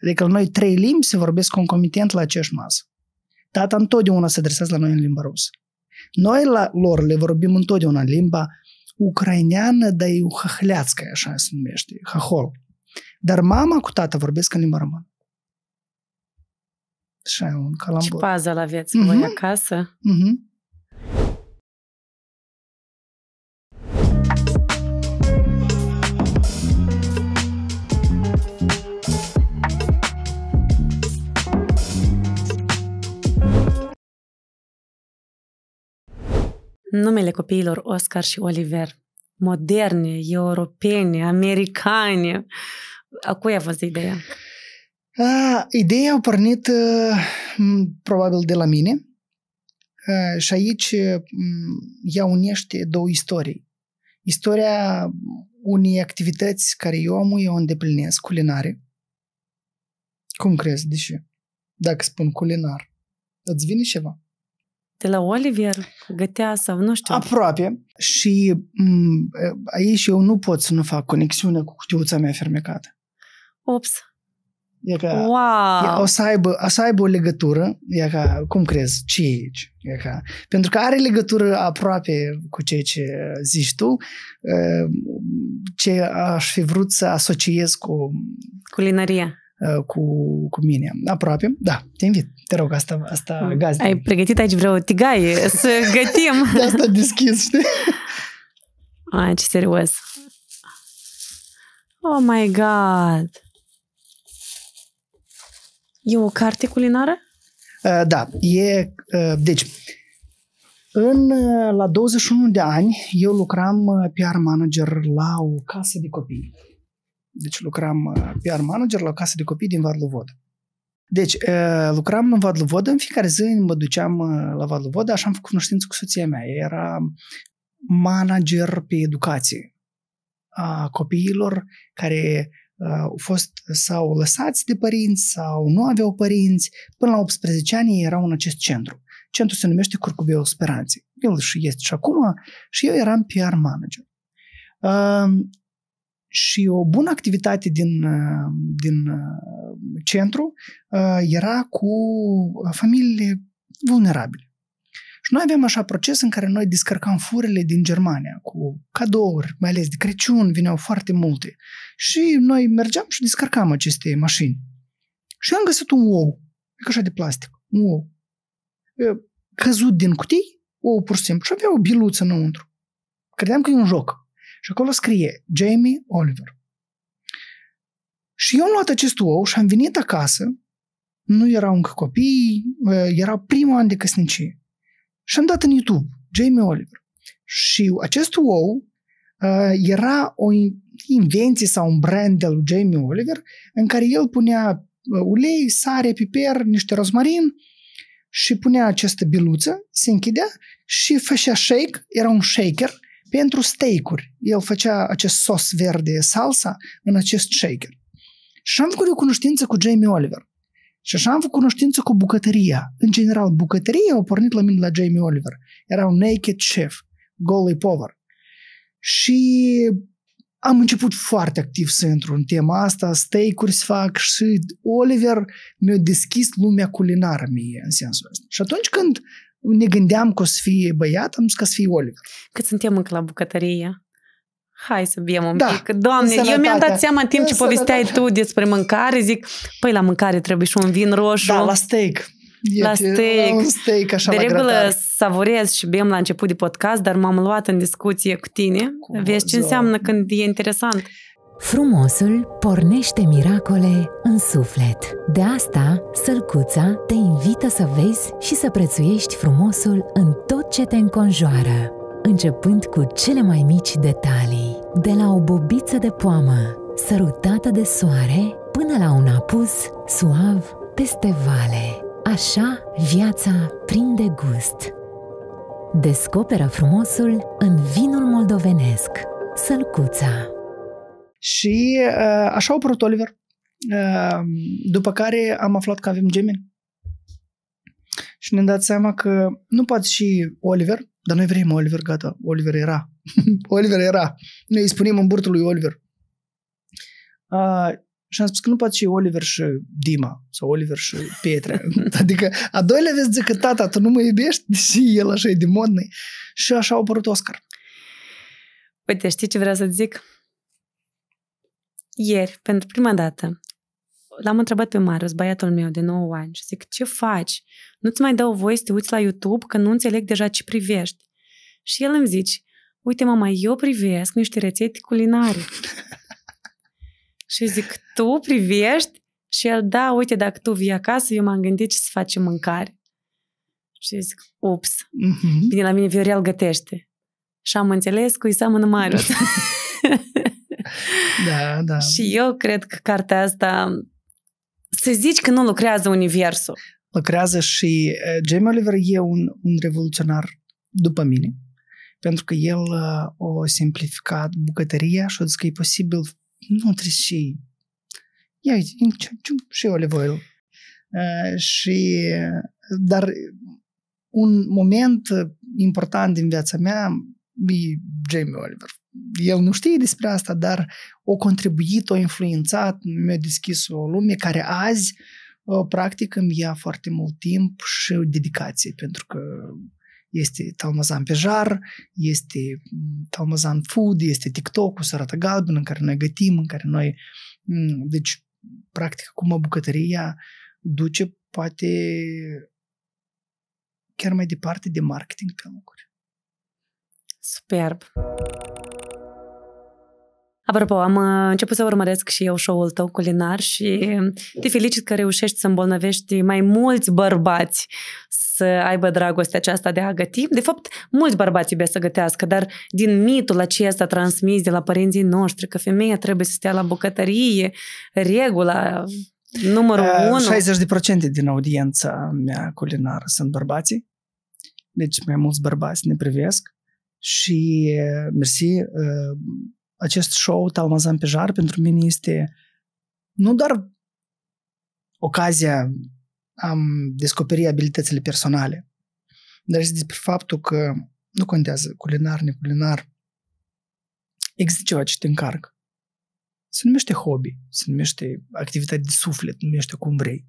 Adică noi trei limbi se vorbesc concomitent la aceeași masă. Tata întotdeauna se adresează la noi în limba rusă. Noi la lor le vorbim întotdeauna în limba ucraineană, dar e hahleațcă, așa se numește, hahol. Dar mama cu tata vorbesc în limba română. Așa, un calambur. Ce pază la vieți uh-huh. acasă? Uh-huh. Numele copiilor Oscar și Oliver, moderne, europene, americane, a cui a fost ideea? Uh, ideea a pornit uh, probabil de la mine uh, și aici ea unește două istorii. Istoria unei activități care eu am, eu îndeplinesc, culinare. Cum crezi, deși, Dacă spun culinar, îți vine ceva? De la Oliver gătea sau nu știu. Aproape. Și m- aici eu nu pot să nu fac conexiune cu cutiuța mea fermecată. Ops, E ca, wow. e, o, să aibă, o să aibă o legătură, e ca, cum crezi, ce e aici? E ca, pentru că are legătură aproape cu ceea ce zici tu, ce aș fi vrut să asociez cu... Culinaria. Cu, cu mine. Aproape, da, te invit. Te rog, asta, asta mm. gazdă. Ai pregătit aici vreo tigaie să gătim. de asta deschis, știi? Ai, ce serios. Oh my god! E o carte culinară? Uh, da, e... Uh, deci, în, uh, la 21 de ani, eu lucram uh, PR manager la o casă de copii. Deci lucram uh, PR manager la o casă de copii din Vodă. Deci, lucram în Vodă, în fiecare zi mă duceam la Vodă, așa am făcut cunoștință cu soția mea. Ea era manager pe educație a copiilor care Uh, au fost sau lăsați de părinți sau nu aveau părinți. Până la 18 ani erau în acest centru. centru se numește Curcubeu Speranței. El și este și acum și eu eram PR manager. Um, și o bună activitate din, uh, din uh, centru uh, era cu familiile vulnerabile. Și noi aveam așa proces în care noi descărcam furile din Germania cu cadouri, mai ales de Crăciun, vineau foarte multe. Și noi mergeam și descărcam aceste mașini. Și am găsit un ou, e așa de plastic, un ou. Căzut din cutii, ou pur și simplu. Și avea o biluță înăuntru. Credeam că e un joc. Și acolo scrie Jamie Oliver. Și eu am luat acest ou și am venit acasă, nu erau încă copii, era primul an de căsnicie. Și am dat în YouTube Jamie Oliver. Și acest ou uh, era o invenție sau un brand al lui Jamie Oliver în care el punea uh, ulei, sare, piper, niște rozmarin și punea această biluță, se închidea și făcea shake, era un shaker pentru steak-uri. El făcea acest sos verde salsa în acest shaker. Și am făcut o cunoștință cu Jamie Oliver. Și așa am făcut cunoștință cu bucătăria. În general, bucătăria au pornit la mine la Jamie Oliver. Era un naked chef, goalie power. Și am început foarte activ să intru în tema asta, steak-uri să fac și Oliver mi-a deschis lumea culinară mie în sensul ăsta. Și atunci când ne gândeam că o să fie băiat, am zis că o să fie Oliver. Cât suntem încă la bucătărie? hai să bem un da, pic. Doamne, eu mi-am dat seama în timp ce povesteai tu despre mâncare, zic, păi la mâncare trebuie și un vin roșu. Da, la steak. E la steak. Un steak așa de la regulă gratare. savorez și bem la început de podcast, dar m-am luat în discuție cu tine. Cu Vezi ce înseamnă când e interesant. Frumosul pornește miracole în suflet. De asta, Sălcuța te invită să vezi și să prețuiești frumosul în tot ce te înconjoară începând cu cele mai mici detalii, de la o bobiță de poamă sărutată de soare până la un apus suav peste vale. Așa viața prinde gust. Descoperă frumosul în vinul moldovenesc, Sălcuța. Și uh, așa au părut Oliver. Uh, după care am aflat că avem gemeni. Și ne-am dat seama că nu poate și Oliver dar noi vrem Oliver, gata, Oliver era. Oliver era. Noi îi spunem în burtul lui Oliver. Uh, și am spus că nu poate și Oliver și Dima sau Oliver și Petre. adică a doilea vezi zic că tata, tu nu mă iubești, deși el așa e de Și așa a apărut Oscar. Uite, știi ce vreau să zic? Ieri, pentru prima dată, l-am întrebat pe Marius, băiatul meu de 9 ani, și zic, ce faci? Nu-ți mai dau voie să te uiți la YouTube că nu înțeleg deja ce privești. Și el îmi zice, uite mama, eu privesc niște rețete culinare. și zic, tu privești? Și el, da, uite, dacă tu vii acasă, eu m-am gândit ce să facem mâncare. Și zic, ups, uh-huh. bine, la mine Viorel gătește. Și am înțeles cu Isamân Marius. da, da. Și eu cred că cartea asta să zici că nu lucrează universul. Lucrează și eh, Jamie Oliver e un, un revoluționar după mine, pentru că el eh, o simplificat bucătăria și a zis că e posibil, nu trebuie și ia și olive oil. Uh, eh, și, dar un moment important din viața mea e Jamie Oliver el nu știe despre asta, dar o contribuit, o influențat, mi-a deschis o lume care azi uh, practic îmi ia foarte mult timp și dedicație, pentru că este Talmazan pe este mm, Talmazan food, este tiktok cu sărată Galbenă, în care noi gătim, în care noi... Mm, deci, practic, cum bucătăria duce poate chiar mai departe de marketing pe lucruri. Superb! Apropo, am uh, început să urmăresc și eu show-ul tău culinar și te felicit că reușești să îmbolnăvești mai mulți bărbați să aibă dragostea aceasta de a găti. De fapt, mulți bărbați iubesc să gătească, dar din mitul acesta transmis de la părinții noștri că femeia trebuie să stea la bucătărie, regula numărul 1... Uh, 60% din audiența mea culinară sunt bărbații, deci mai mulți bărbați ne privesc și uh, mersi acest show Talmazan pe jar pentru mine este nu doar ocazia am descoperi abilitățile personale, dar și despre faptul că nu contează culinar, neculinar, există ceva ce te încarcă. Se numește hobby, se numește activitate de suflet, numește cum vrei.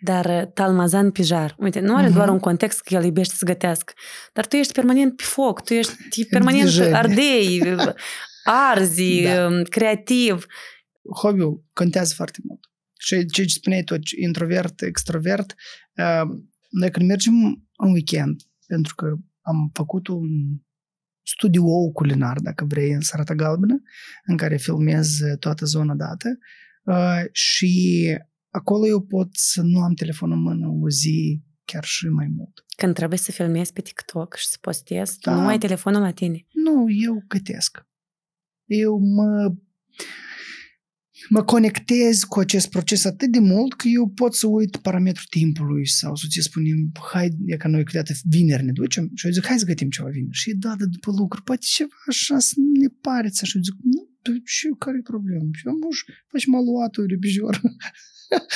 Dar uh, talmazan pijar, uite, nu are uh-huh. doar un context că el iubește să gătească, dar tu ești permanent pe foc, tu ești permanent ardei, arzi, da. Um, creativ. Hobby-ul contează foarte mult. Și ce spuneai tu, introvert, extrovert, um, noi când mergem în weekend, pentru că am făcut un studio culinar, dacă vrei, în Sarata Galbenă, în care filmez toată zona dată uh, și acolo eu pot să nu am telefonul în mână o zi chiar și mai mult. Când trebuie să filmezi pe TikTok și să postezi, da. nu ai telefonul la tine? Nu, eu gătesc eu mă mă conectez cu acest proces atât de mult că eu pot să uit parametrul timpului sau să ți spunem, hai, e ca noi câteodată vineri ne ducem și eu zic, hai să gătim ceva vineri. Și da, dar după lucru, poate ceva așa să ne pare, așa, zic, nu, și care e problema? Și eu uș, facem aluatul de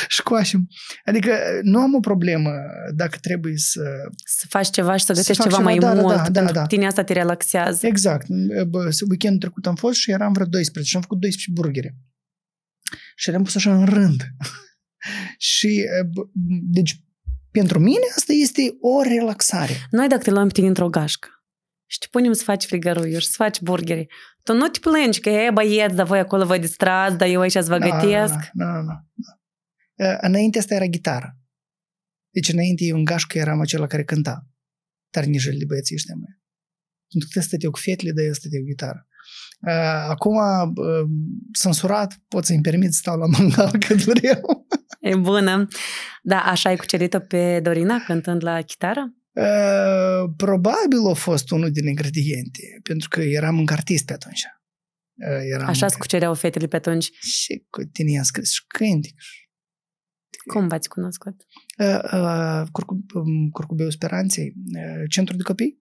coasem, Adică uh, nu am o problemă dacă trebuie să... Să faci ceva și să găsești să ceva, ceva mai da, da mult, da, da, pentru da, da. tine asta te relaxează. Exact. Uh, weekendul trecut am fost și eram vreo 12 și am făcut 12 burgere. Și le-am pus așa în rând. și, uh, deci, pentru mine asta este o relaxare. Noi dacă te luăm pe tine într-o gașcă, și te punem să faci și să faci burgeri. Tu nu te plângi că, e, băieți, dar voi acolo vă distrați, dar eu aici să vă gătesc. Da, da, da, da. Eh, înainte asta era gitară. Deci înainte eu în gașcă eram acela care cânta. nici de băieții ăștia mai, Pentru că stăteau cu fetele, dar eu stăteau cu gitară. Eh, acum eh, sunt surat, pot să-mi permit să stau la mangal cât vreau. E bună. Da, așa ai cucerit-o pe Dorina cântând la chitară? probabil a fost unul din ingrediente, pentru că eram un artist pe atunci. eram Așa îți cucereau fetele pe atunci? Și cu tine i-am scris și cântic cum v-ați cunoscut? Uh, uh, um, Curcubeu Speranței, uh, centru de copii.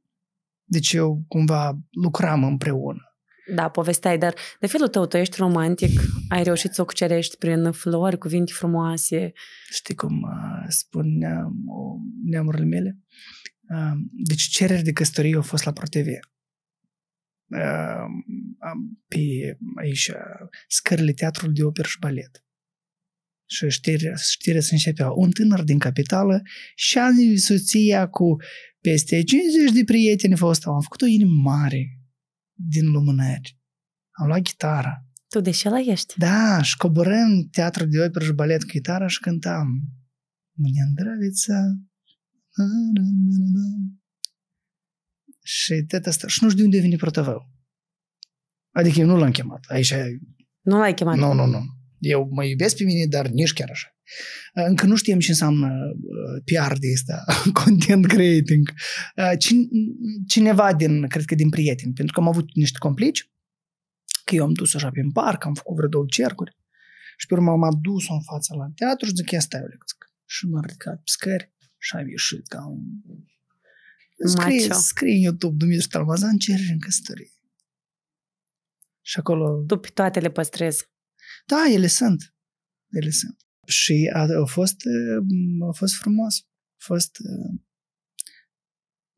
Deci eu cumva lucram împreună. Da, povesteai, dar de felul tău, tu ești romantic, ai reușit să o cucerești prin flori, cuvinte frumoase. Știi cum uh, spun spuneam neamurile mele? Uh, deci cereri de căsătorie au fost la ProTV. Uh, pe aici, scările teatrului de operă și balet și știre, știre se începea, un tânăr din capitală și-a soția cu peste 50 de prieteni fost, am făcut o inimă mare din lumânări. Am luat gitara. Tu de ce la ești? Da, și coborâm teatru de operă și balet cu gitara și cântam. Mâine нравится. Și tata asta. Și nu știu de unde vine protaveu. Adică eu nu l-am chemat. Aici... Nu l-ai chemat? Nu, nu, nu eu mă iubesc pe mine, dar nici chiar așa. Uh, încă nu știm ce înseamnă uh, PR de asta, content creating. Uh, cineva din, cred că din prieteni, pentru că am avut niște complici, că eu am dus așa prin parc, am făcut vreo două cercuri și pe urmă am am o în fața la teatru și zic, ia stai, zic, și m-am ridicat pe scări și am ieșit ca un... Scrie, scrie în YouTube Dumitru Talmazan cereri în căsătorie. Și acolo... Tu pe toate le păstrezi. Da, ele sunt. Ele sunt. Și a, a, fost, a fost frumos. A fost...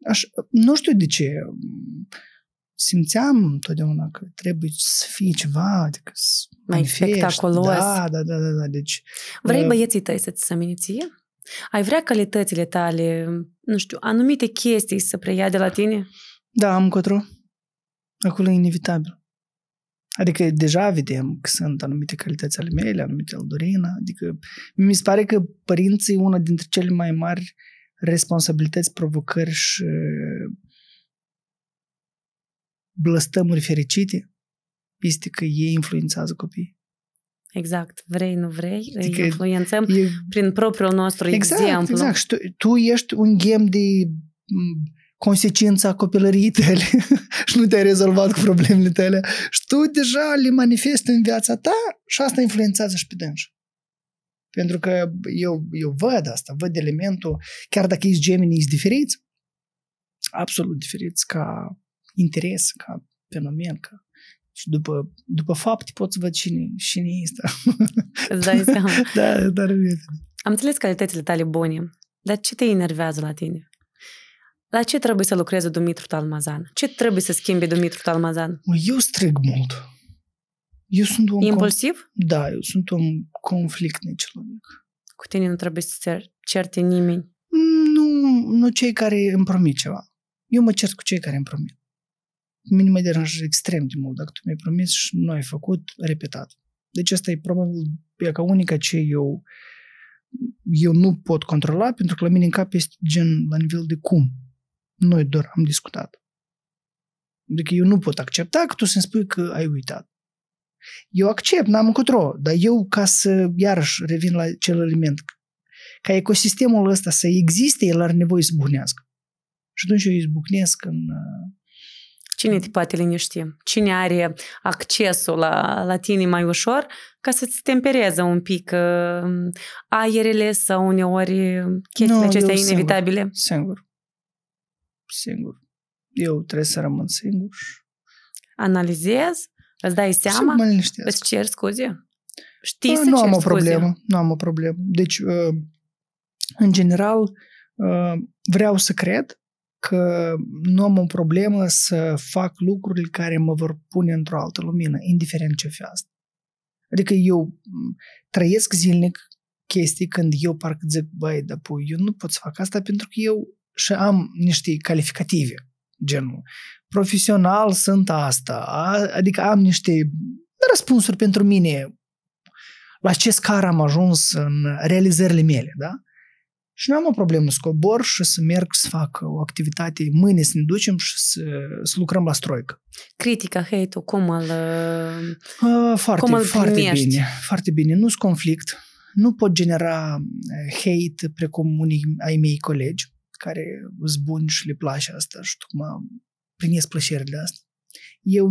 Aș, nu știu de ce. Simțeam totdeauna că trebuie să fie ceva, adică să mai spectaculos. Da, da, da, da, da. Deci, Vrei uh, băieții tăi să-ți miniție? Ai vrea calitățile tale, nu știu, anumite chestii să preia de la tine? Da, am cotro. Acolo e inevitabil. Adică deja vedem că sunt anumite calități ale mele, anumite al Dorina, adică mi se pare că părinții una dintre cele mai mari responsabilități, provocări și uh, blăstămuri fericite este că ei influențează copiii. Exact, vrei, nu vrei, adică influențăm e... prin propriul nostru exact, exemplu. Exact, și tu, tu ești un gem de consecința copilăriei tale și nu te-ai rezolvat cu problemele tale și tu deja le manifesti în viața ta și asta influențează și pe dânsul. Pentru că eu, eu văd asta, văd elementul, chiar dacă ești gemini ești diferiți, absolut diferiți ca interes, ca fenomen, ca și după, după fapt poți să văd cine, cine e asta. Îți dai seama. da, dar Am înțeles calitățile tale bune, dar ce te enervează la tine? La ce trebuie să lucreze Dumitru Talmazan? Ce trebuie să schimbe Dumitru Talmazan? Eu strig mult. Eu sunt un... Impulsiv? Conf... Da, eu sunt un conflict человек. Cu tine nu trebuie să cer, certe nimeni? Mm, nu, nu cei care îmi promit ceva. Eu mă cert cu cei care îmi promit. Mine mă deranjează extrem de mult dacă tu mi-ai promis și nu ai făcut, repetat. Deci asta e probabil e ca unica ce eu eu nu pot controla pentru că la mine în cap este gen la nivel de cum noi doar am discutat. Adică eu nu pot accepta că tu să-mi spui că ai uitat. Eu accept, n-am încotro, dar eu ca să, iarăși, revin la cel element, ca ecosistemul ăsta să existe, el are nevoie să buhnească. Și atunci eu izbucnesc în... Uh, Cine te poate liniști? Cine are accesul la, la tine mai ușor ca să-ți tempereze un pic uh, aerele sau uneori uh, chestiile no, acestea inevitabile? singur singur. Eu trebuie să rămân singur. Analizezi? Îți dai seama? Să mă liniștesc. Îți cer scuze? Știi păi, să Nu am o problemă. Scuze? Nu am o problemă. Deci, uh, în general, uh, vreau să cred că nu am o problemă să fac lucrurile care mă vor pune într-o altă lumină, indiferent ce fie asta. Adică eu trăiesc zilnic chestii când eu parcă zic, băi, dar eu nu pot să fac asta pentru că eu și am niște calificative, genul profesional sunt asta, adică am niște răspunsuri pentru mine la ce scară am ajuns în realizările mele, da? Și nu am o problemă să cobor și să merg să fac o activitate mâine, să ne ducem și să, să lucrăm la stroică. Critica, hate-ul, cum îl Foarte, cum îl foarte bine. Foarte bine. Nu-s conflict. Nu pot genera eh, hate precum unii ai mei colegi care sunt buni și le place asta și tocmai prinesc plăcerile astea. Eu,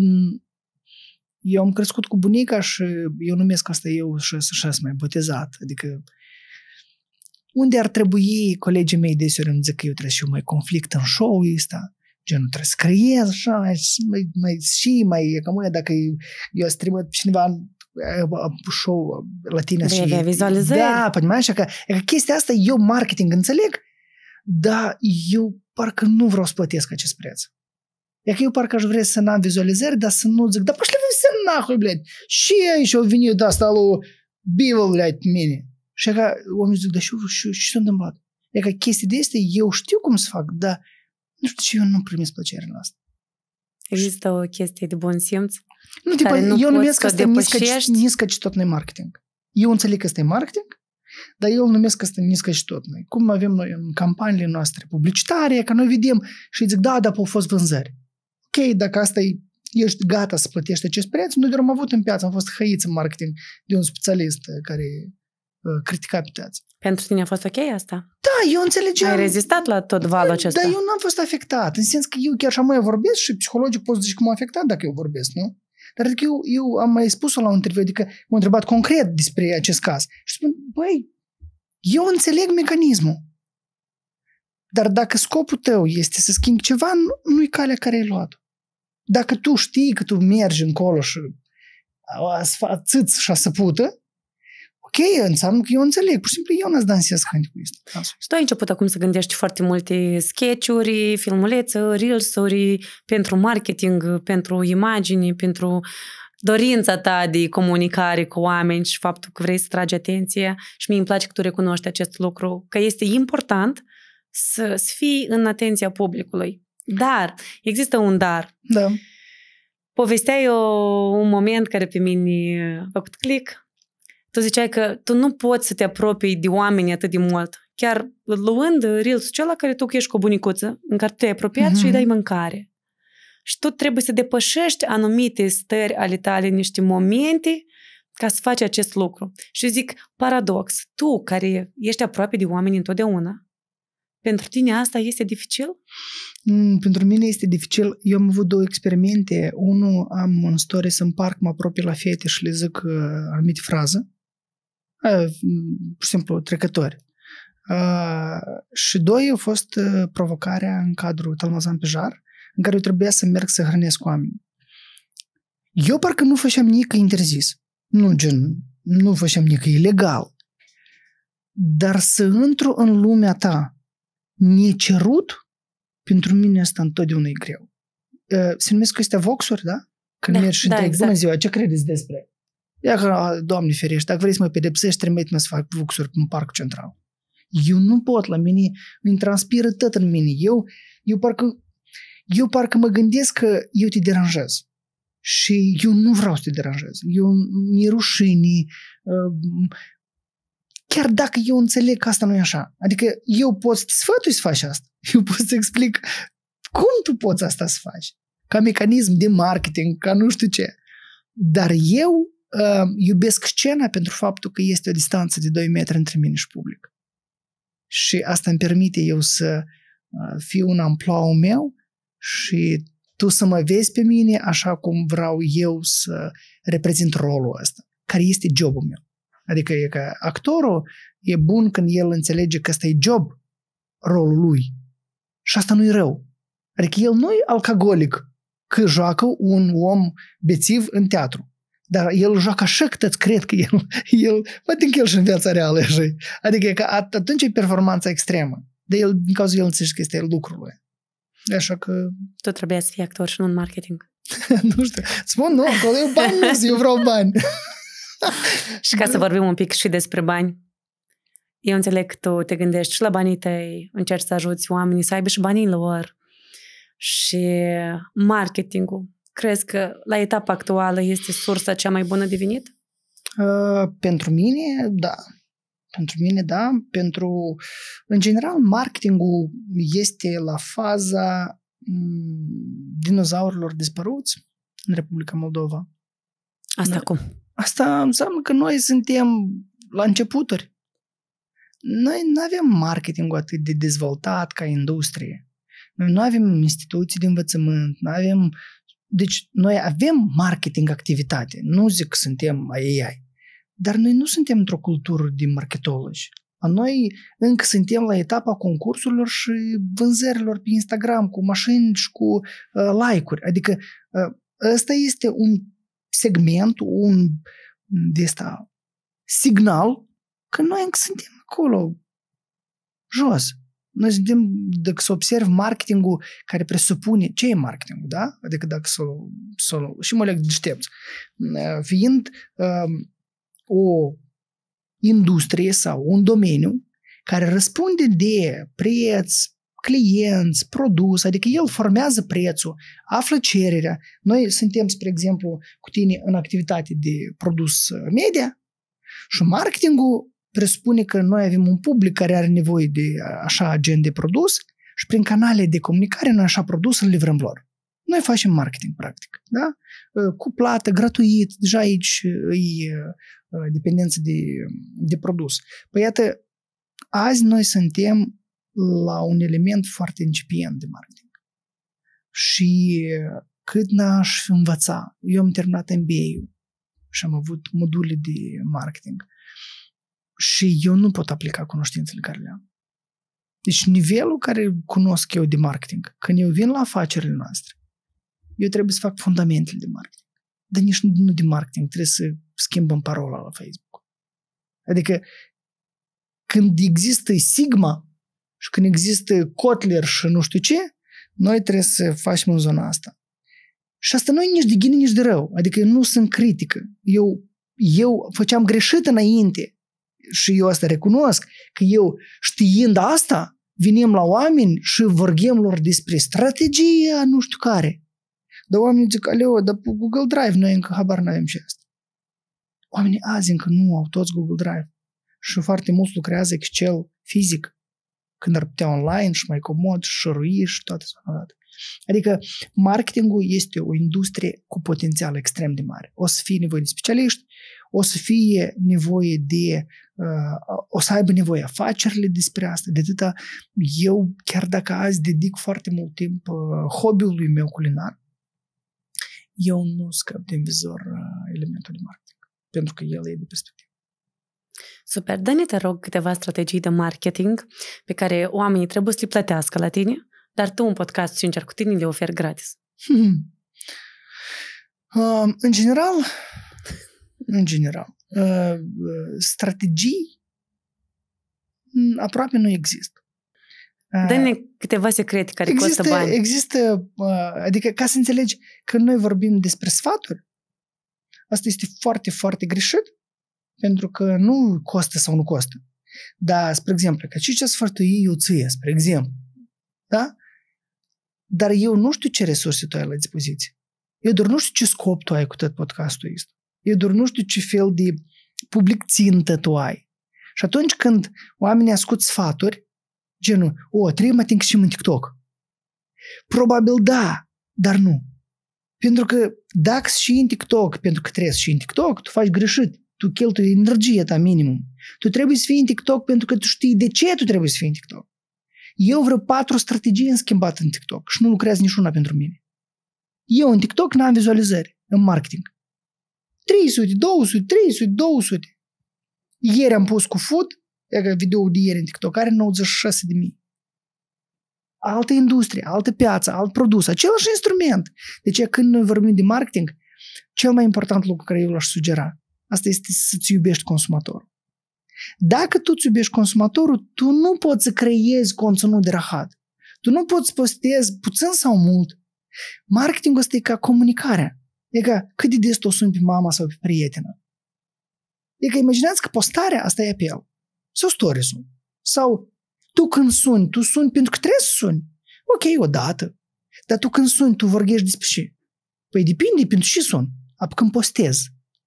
eu am crescut cu bunica și eu numesc asta eu și așa mai botezat. Adică unde ar trebui colegii mei deseori îmi zic că eu trebuie și mai conflict în show ăsta, genul trebuie să creez așa, mai, mai, și mai, e cam dacă eu strimă cineva uh, show la tine și... vizualizări. Da, păi așa că, că chestia asta eu marketing înțeleg, da, eu parcă nu vreau să plătesc acest preț. că eu parcă aș vrea să n-am vizualizări, dar să nu zic, dar pași să nahui, blядь, și ei și au venit de asta lui Bivel, blядь, mine. Și că oamenii zic, dar și, și, și s-a întâmplat? E că chestii de este, eu știu cum să fac, dar nu știu ce eu nu primesc plăcerea la asta. Există o chestie de bun simț? Nu, tipă, nu eu numesc este niscă, niscă tot marketing. Eu înțeleg că este marketing, dar eu îl numesc asta niscăștotnă. Cum avem noi în campaniile noastre publicitare, că noi vedem și zic, da, dar au fost vânzări. Ok, dacă asta e ești gata să plătești acest preț. Noi doar am avut în piață, am fost hăiți în marketing de un specialist care uh, critica pe piață. Pentru tine a fost ok asta? Da, eu înțelegeam. Ai rezistat la tot da, valul da, acesta? Da, eu nu am fost afectat, în sens că eu chiar și mai vorbesc și psihologic poți zice că m-a afectat dacă eu vorbesc, nu? Dar adică eu, eu am mai spus-o la un interviu, adică m am întrebat concret despre acest caz și spun, băi, eu înțeleg mecanismul. Dar dacă scopul tău este să schimbi ceva, nu e calea care ai luat Dacă tu știi că tu mergi încolo și țâți și asăpută, ok, înseamnă că eu înțeleg. Pur și simplu eu n-ați dansez Candy cu asta. Da. Și tu ai început acum să gândești foarte multe sketch-uri, filmulețe, reels-uri pentru marketing, pentru imagini, pentru dorința ta de comunicare cu oameni și faptul că vrei să tragi atenție și mie îmi place că tu recunoști acest lucru, că este important să, să fii în atenția publicului. Dar, există un dar. Da. Povesteai o, un moment care pe mine a făcut click. Tu ziceai că tu nu poți să te apropii de oameni atât de mult. Chiar luând reels acela care tu ești cu o bunicuță, în care tu te-ai apropiat mm-hmm. și îi mhm. dai mâncare și tu trebuie să depășești anumite stări ale tale, niște momente ca să faci acest lucru. Și zic, paradox, tu care ești aproape de oameni întotdeauna, pentru tine asta este dificil? Mm, pentru mine este dificil. Eu am avut două experimente. Unul, am un story să împarc, mă apropie la fete și le zic uh, anumite frază. Uh, pur și simplu, trecători. Uh, și doi a fost uh, provocarea în cadrul Talmazan Pejar, în care eu trebuia să merg să hrănesc oameni. Eu parcă nu făceam nimic interzis. Nu, gen, nu făceam nimic ilegal. Dar să intru în lumea ta necerut, pentru mine asta întotdeauna e greu. Se numesc este voxuri, da? Când da, mergi și da, dai, exact. ziua, ce credeți despre? Ia că, doamne ferește, dacă vrei să mă pedepsești, trimite-mă să fac voxuri în parc central. Eu nu pot, la mine îmi transpiră tot în mine. Eu, eu parcă eu parcă mă gândesc că eu te deranjez. Și eu nu vreau să te deranjez. Eu mi-e rușine. Uh, chiar dacă eu înțeleg că asta nu e așa. Adică eu pot să ți sfătui să faci asta. Eu pot să explic cum tu poți asta să faci. Ca mecanism de marketing, ca nu știu ce. Dar eu uh, iubesc scena pentru faptul că este o distanță de 2 metri între mine și public. Și asta îmi permite eu să uh, fiu un amploau meu și tu să mă vezi pe mine așa cum vreau eu să reprezint rolul ăsta, care este jobul meu. Adică e că actorul e bun când el înțelege că ăsta e job, rolul lui. Și asta nu-i rău. Adică el nu e alcoolic că joacă un om bețiv în teatru. Dar el joacă așa cât îți cred că el, el mă tin el și în viața reală. Și, adică că atunci e performanța extremă. De el, din cauza el înțelege că este lucrul lui. Așa că... Tu trebuia să fii actor și nu în marketing. nu știu. Spun, nu, acolo eu bani nu eu vreau bani. și ca să vorbim un pic și despre bani. Eu înțeleg că tu te gândești și la banii tăi, încerci să ajuți oamenii să aibă și banii lor. Și marketingul, crezi că la etapa actuală este sursa cea mai bună de venit? Uh, pentru mine, da pentru mine, da, pentru, în general, marketingul este la faza mm, dinozaurilor dispăruți în Republica Moldova. Asta cum? Asta înseamnă că noi suntem la începuturi. Noi nu avem marketingul atât de dezvoltat ca industrie. Noi nu avem instituții de învățământ, nu avem... Deci noi avem marketing activitate. Nu zic că suntem AI, dar noi nu suntem într-o cultură de marketologi. Noi încă suntem la etapa concursurilor și vânzărilor pe Instagram cu mașini și cu uh, like-uri. Adică uh, ăsta este un segment, un de asta, signal că noi încă suntem acolo jos. Noi suntem, dacă să observ marketingul care presupune, ce e marketingul, da? Adică dacă să, să și mă leg deștepți. Ă, fiind uh, o industrie sau un domeniu care răspunde de preț, clienți, produs, adică el formează prețul, află cererea. Noi suntem, spre exemplu, cu tine în activitate de produs uh, media și marketingul presupune că noi avem un public care are nevoie de uh, așa gen de produs și prin canale de comunicare noi așa produs îl livrăm lor. Noi facem marketing, practic, da? Uh, cu plată, gratuit, deja aici e Э, dependență de, de produs. Păi iată, azi noi suntem la un element foarte incipient de marketing. Și cât n-aș învăța, eu am terminat MBA-ul și am avut module de marketing și eu nu pot aplica cunoștințele care le am. Deci nivelul care cunosc eu de marketing, când eu vin la afacerile noastre, eu trebuie să fac fundamentele de marketing. Dar nici nu de marketing, trebuie să schimbăm parola la Facebook. Adică când există Sigma și când există Kotler și nu știu ce, noi trebuie să facem în zona asta. Și asta nu e nici de gine, nici de rău. Adică nu sunt critică. Eu, eu făceam greșit înainte și eu asta recunosc, că eu știind asta, venim la oameni și vorgem lor despre strategia nu știu care. Dar oamenii zic, aleo, dar pe Google Drive noi încă habar n-avem ce asta. Oamenii azi încă nu au toți Google Drive și foarte mult lucrează Excel fizic când ar putea online și mai comod și șărui și toate toate. Adică marketingul este o industrie cu potențial extrem de mare. O să fie nevoie de specialiști, o să fie nevoie de, uh, o să aibă nevoie afacerile despre asta. De atâta, eu chiar dacă azi dedic foarte mult timp uh, hobby-ului meu culinar, eu nu scap din vizor uh, elementul de marketing pentru că el e de perspectivă. Super. Dă-ne, te rog, câteva strategii de marketing pe care oamenii trebuie să le plătească la tine, dar tu un podcast sincer cu tine le oferi gratis. Hmm. Uh, în general, în general, uh, strategii mm, aproape nu există. Uh, Dă-ne câteva secrete care există, costă bani. Există, uh, adică ca să înțelegi că noi vorbim despre sfaturi, Asta este foarte, foarte greșit, pentru că nu costă sau nu costă. Dar, spre exemplu, că ce ce sfătuie eu ție, spre exemplu, da? Dar eu nu știu ce resurse tu ai la dispoziție. Eu doar nu știu ce scop tu ai cu tot podcastul ăsta. Eu doar nu știu ce fel de public țintă tu ai. Și atunci când oamenii ascult sfaturi, genul, o, trebuie mă ating și în TikTok. Probabil da, dar nu. Pentru că dacă și în TikTok, pentru că trebuie și în TikTok, tu faci greșit. Tu cheltui energie ta minimum. Tu trebuie să fii în TikTok pentru că tu știi de ce tu trebuie să fii în TikTok. Eu vreo patru strategii în schimbat în TikTok și nu lucrează niciuna pentru mine. Eu în TikTok n-am vizualizări în marketing. 300, 200, 300, 200. Ieri am pus cu food, e că video de ieri în TikTok are 96 de mii altă industrie, altă piață, alt produs, același instrument. Deci când noi vorbim de marketing, cel mai important lucru care eu l-aș sugera, asta este să-ți iubești consumatorul. Dacă tu îți iubești consumatorul, tu nu poți să creezi conținut de rahat. Tu nu poți să postezi puțin sau mult. Marketingul ăsta e ca comunicarea. E ca cât de des tu suni pe mama sau pe prietenă. E că imaginați că postarea asta e apel. Sau stories sau tu când suni, tu suni pentru că trebuie să suni. Ok, odată. Dar tu când suni, tu vorbești despre ce? Păi depinde pentru ce sun. Apoi când postez,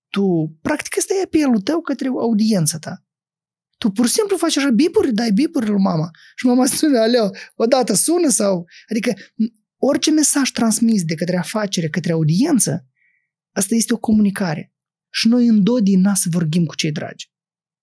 Tu, practic, ăsta e apelul tău către audiența ta. Tu pur și simplu faci așa bipuri, dai bipuri lui mama. Și mama spune, alea, odată sună sau... Adică orice mesaj transmis de către afacere, către audiență, asta este o comunicare. Și noi în Dodi nas vorbim cu cei dragi.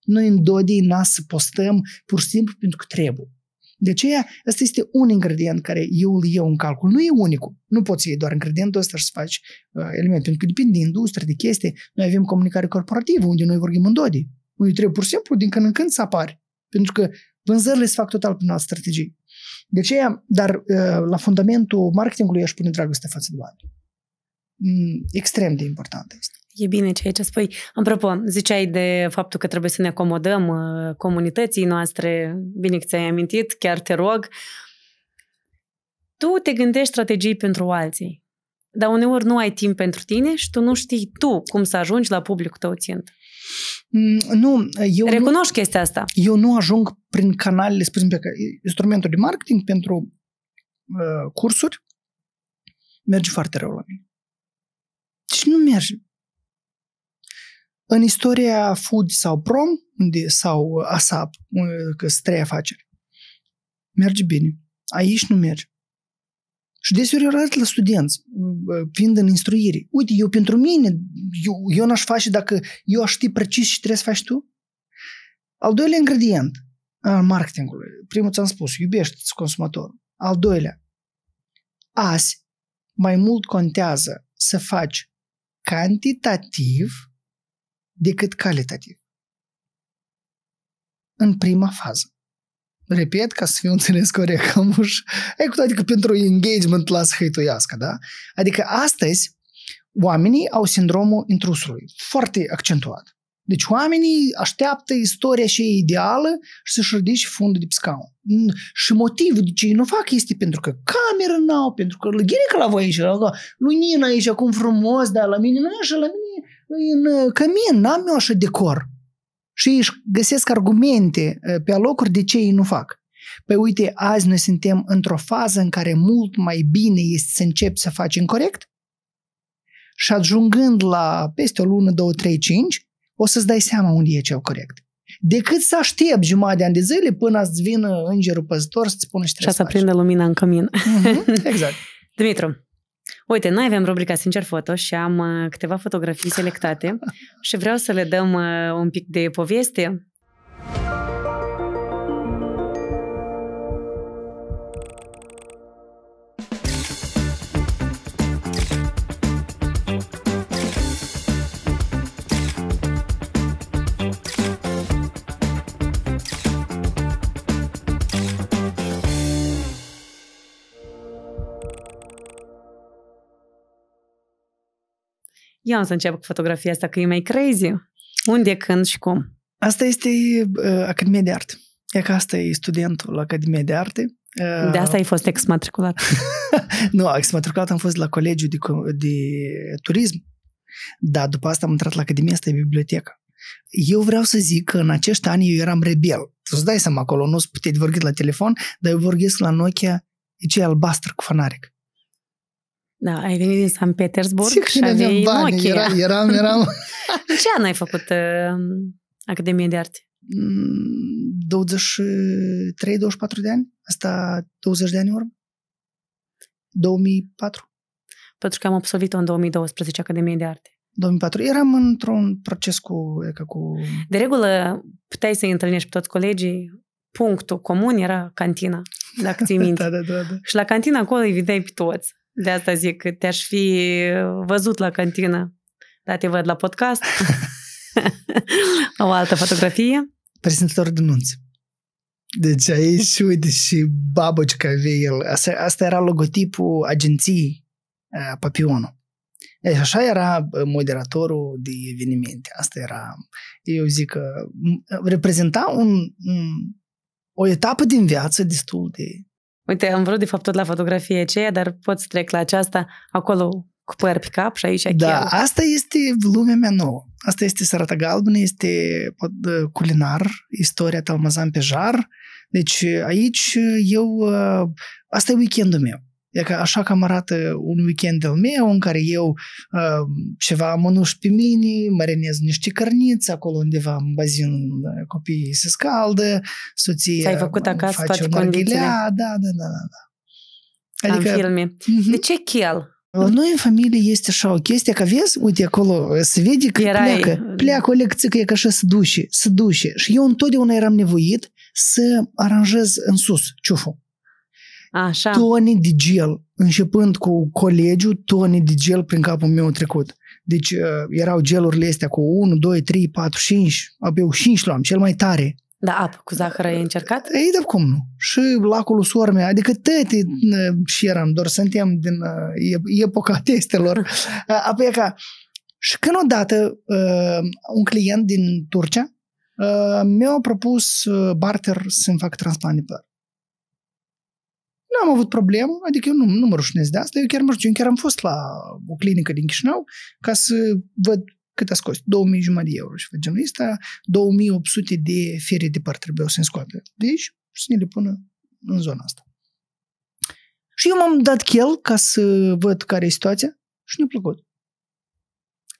Noi în Dodi n să postăm pur și simplu pentru că trebuie. De aceea, ăsta este un ingredient care eu îl iau în calcul. Nu e unicul. Nu poți să iei doar ingredientul ăsta și să faci uh, element. Pentru că depinde de industrie, de chestii. Noi avem comunicare corporativă, unde noi vorbim în Dodi. Unde trebuie pur și simplu din când în când să apari. Pentru că vânzările se fac total prin alte strategii. De aceea, dar uh, la fundamentul marketingului aș pune dragoste față de oameni. Mm, extrem de important este. E bine ceea ce spui. Apropo, ziceai de faptul că trebuie să ne acomodăm uh, comunității noastre. Bine că ți-ai amintit, chiar te rog. Tu te gândești strategii pentru alții, dar uneori nu ai timp pentru tine și tu nu știi tu cum să ajungi la publicul tău țint. Mm, nu, eu Recunoști nu, chestia asta. Eu nu ajung prin canalele, spre exemplu, că instrumentul de marketing pentru uh, cursuri merge foarte rău la mine. Deci nu merge. În istoria Food sau Prom sau ASAP, că sunt trei afaceri, merge bine. Aici nu merge. Și desigur eu arăt la studenți, fiind în instruire. Uite, eu pentru mine, eu, eu n-aș face dacă eu aș ști precis ce trebuie să faci tu. Al doilea ingredient al marketingului, primul ți-am spus, iubește-ți consumatorul. Al doilea, azi mai mult contează să faci cantitativ decât calitativ. În prima fază. Repet, ca să fiu înțeles corect, am uș... E cu toate că pentru engagement las hăituiască, da? Adică astăzi oamenii au sindromul intrusului, foarte accentuat. Deci oamenii așteaptă istoria și ideală și să-și ridice fundul de pe scaun. Și motivul de ce ei nu fac este pentru că camera n-au, pentru că ghirică la voi aici, Nina aici, acum frumos, dar la mine nu e așa, la mine în uh, cămin, n-am eu așa decor. Și ei își găsesc argumente uh, pe alocuri de ce ei nu fac. Păi uite, azi noi suntem într-o fază în care mult mai bine este să începi să faci incorrect și ajungând la peste o lună, două, trei, cinci, o să-ți dai seama unde e cel corect. Decât să aștept jumătate de ani de zile până să-ți vină îngerul păzitor să-ți spună ce Și să prinde lumina în cămin. Mm-hmm, exact. Dimitru, Uite, noi avem rubrica Sincer Foto și am uh, câteva fotografii selectate și vreau să le dăm uh, un pic de poveste eu am să încep cu fotografia asta, că e mai crazy. Unde, când și cum? Asta este uh, Academia de Arte. E că asta e studentul la Academia de Arte. Uh, de asta ai fost exmatriculat. nu, exmatriculat am fost la Colegiul de, de Turism, Da, după asta am intrat la Academia asta e bibliotecă. Eu vreau să zic că în acești ani eu eram rebel. să îți dai seama acolo, nu-ți puteți vorbi la telefon, dar eu vorbesc la Nokia, e cei albastră cu fanaric. Da, ai venit din San Petersburg Ce și aveai bani? Nokia. Era, eram, eram... Ce an ai făcut uh, Academie de Arte? Mm, 23-24 de ani. Asta 20 de ani urmă. 2004. Pentru că am absolvit-o în 2012 Academie de Arte. 2004. Eram într-un proces cu... Ca cu... De regulă puteai să-i întâlnești pe toți colegii. Punctul comun era cantina, dacă ți da, minte. da, da, da, da. Și la cantina acolo îi vedeai pe toți. De asta zic că te-aș fi văzut la cantină, dar te văd la podcast. o altă fotografie. Prezentator de nunți. Deci aici, uite, și babocica el. Asta, asta era logotipul agenției Papionul. Deci așa era moderatorul de evenimente. Asta era, eu zic că reprezenta un, un, o etapă din viață destul de Uite, am vrut de fapt tot la fotografie aceea, dar pot să trec la aceasta acolo cu păr pe cap și aici Da, chiar. asta este lumea mea nouă. Asta este Sărata Galbenă, este culinar, istoria Talmazan pe jar. Deci aici eu, ă, asta e weekendul meu. E că așa cum arată un weekend al meu în care eu uh, ceva mănuș pe mine, marinez niște cărniți acolo undeva în bazin, copiii se scaldă, soția ai făcut acasă face toate condițiile. Da, da, da, da. da. Adică, filme. Uh-huh. De ce chel? La noi în familie este așa o chestie că vezi, uite acolo, uh, se vede că Erai... pleacă, pleacă o lecție, că așa se duce, se duce. Și eu întotdeauna eram nevoit să aranjez în sus ciuful. Așa. Tone de gel, începând cu colegiul, tone de gel prin capul meu trecut. Deci uh, erau gelurile astea cu 1, 2, 3, 4, 5, eu 5 luam, cel mai tare. Da, apă cu zahăr ai încercat? Ei, dar cum nu? Și lacul sorme, adică tăti uh, și eram, doar suntem din uh, epoca testelor. uh, apoi ca... Și când odată uh, un client din Turcia uh, mi-a propus uh, barter să-mi fac transplant de păr. Nu am avut problemă, adică eu nu, nu mă rușinez de asta, eu chiar mă rușinez, eu chiar am fost la o clinică din Chișinău ca să văd cât a scos? 2500 de euro. Și văd genul ăsta, 2800 de ferie de păr trebuie să-mi scoată. Deci, să ne le pună în zona asta. Și eu m-am dat chel ca să văd care e situația și nu a plăcut.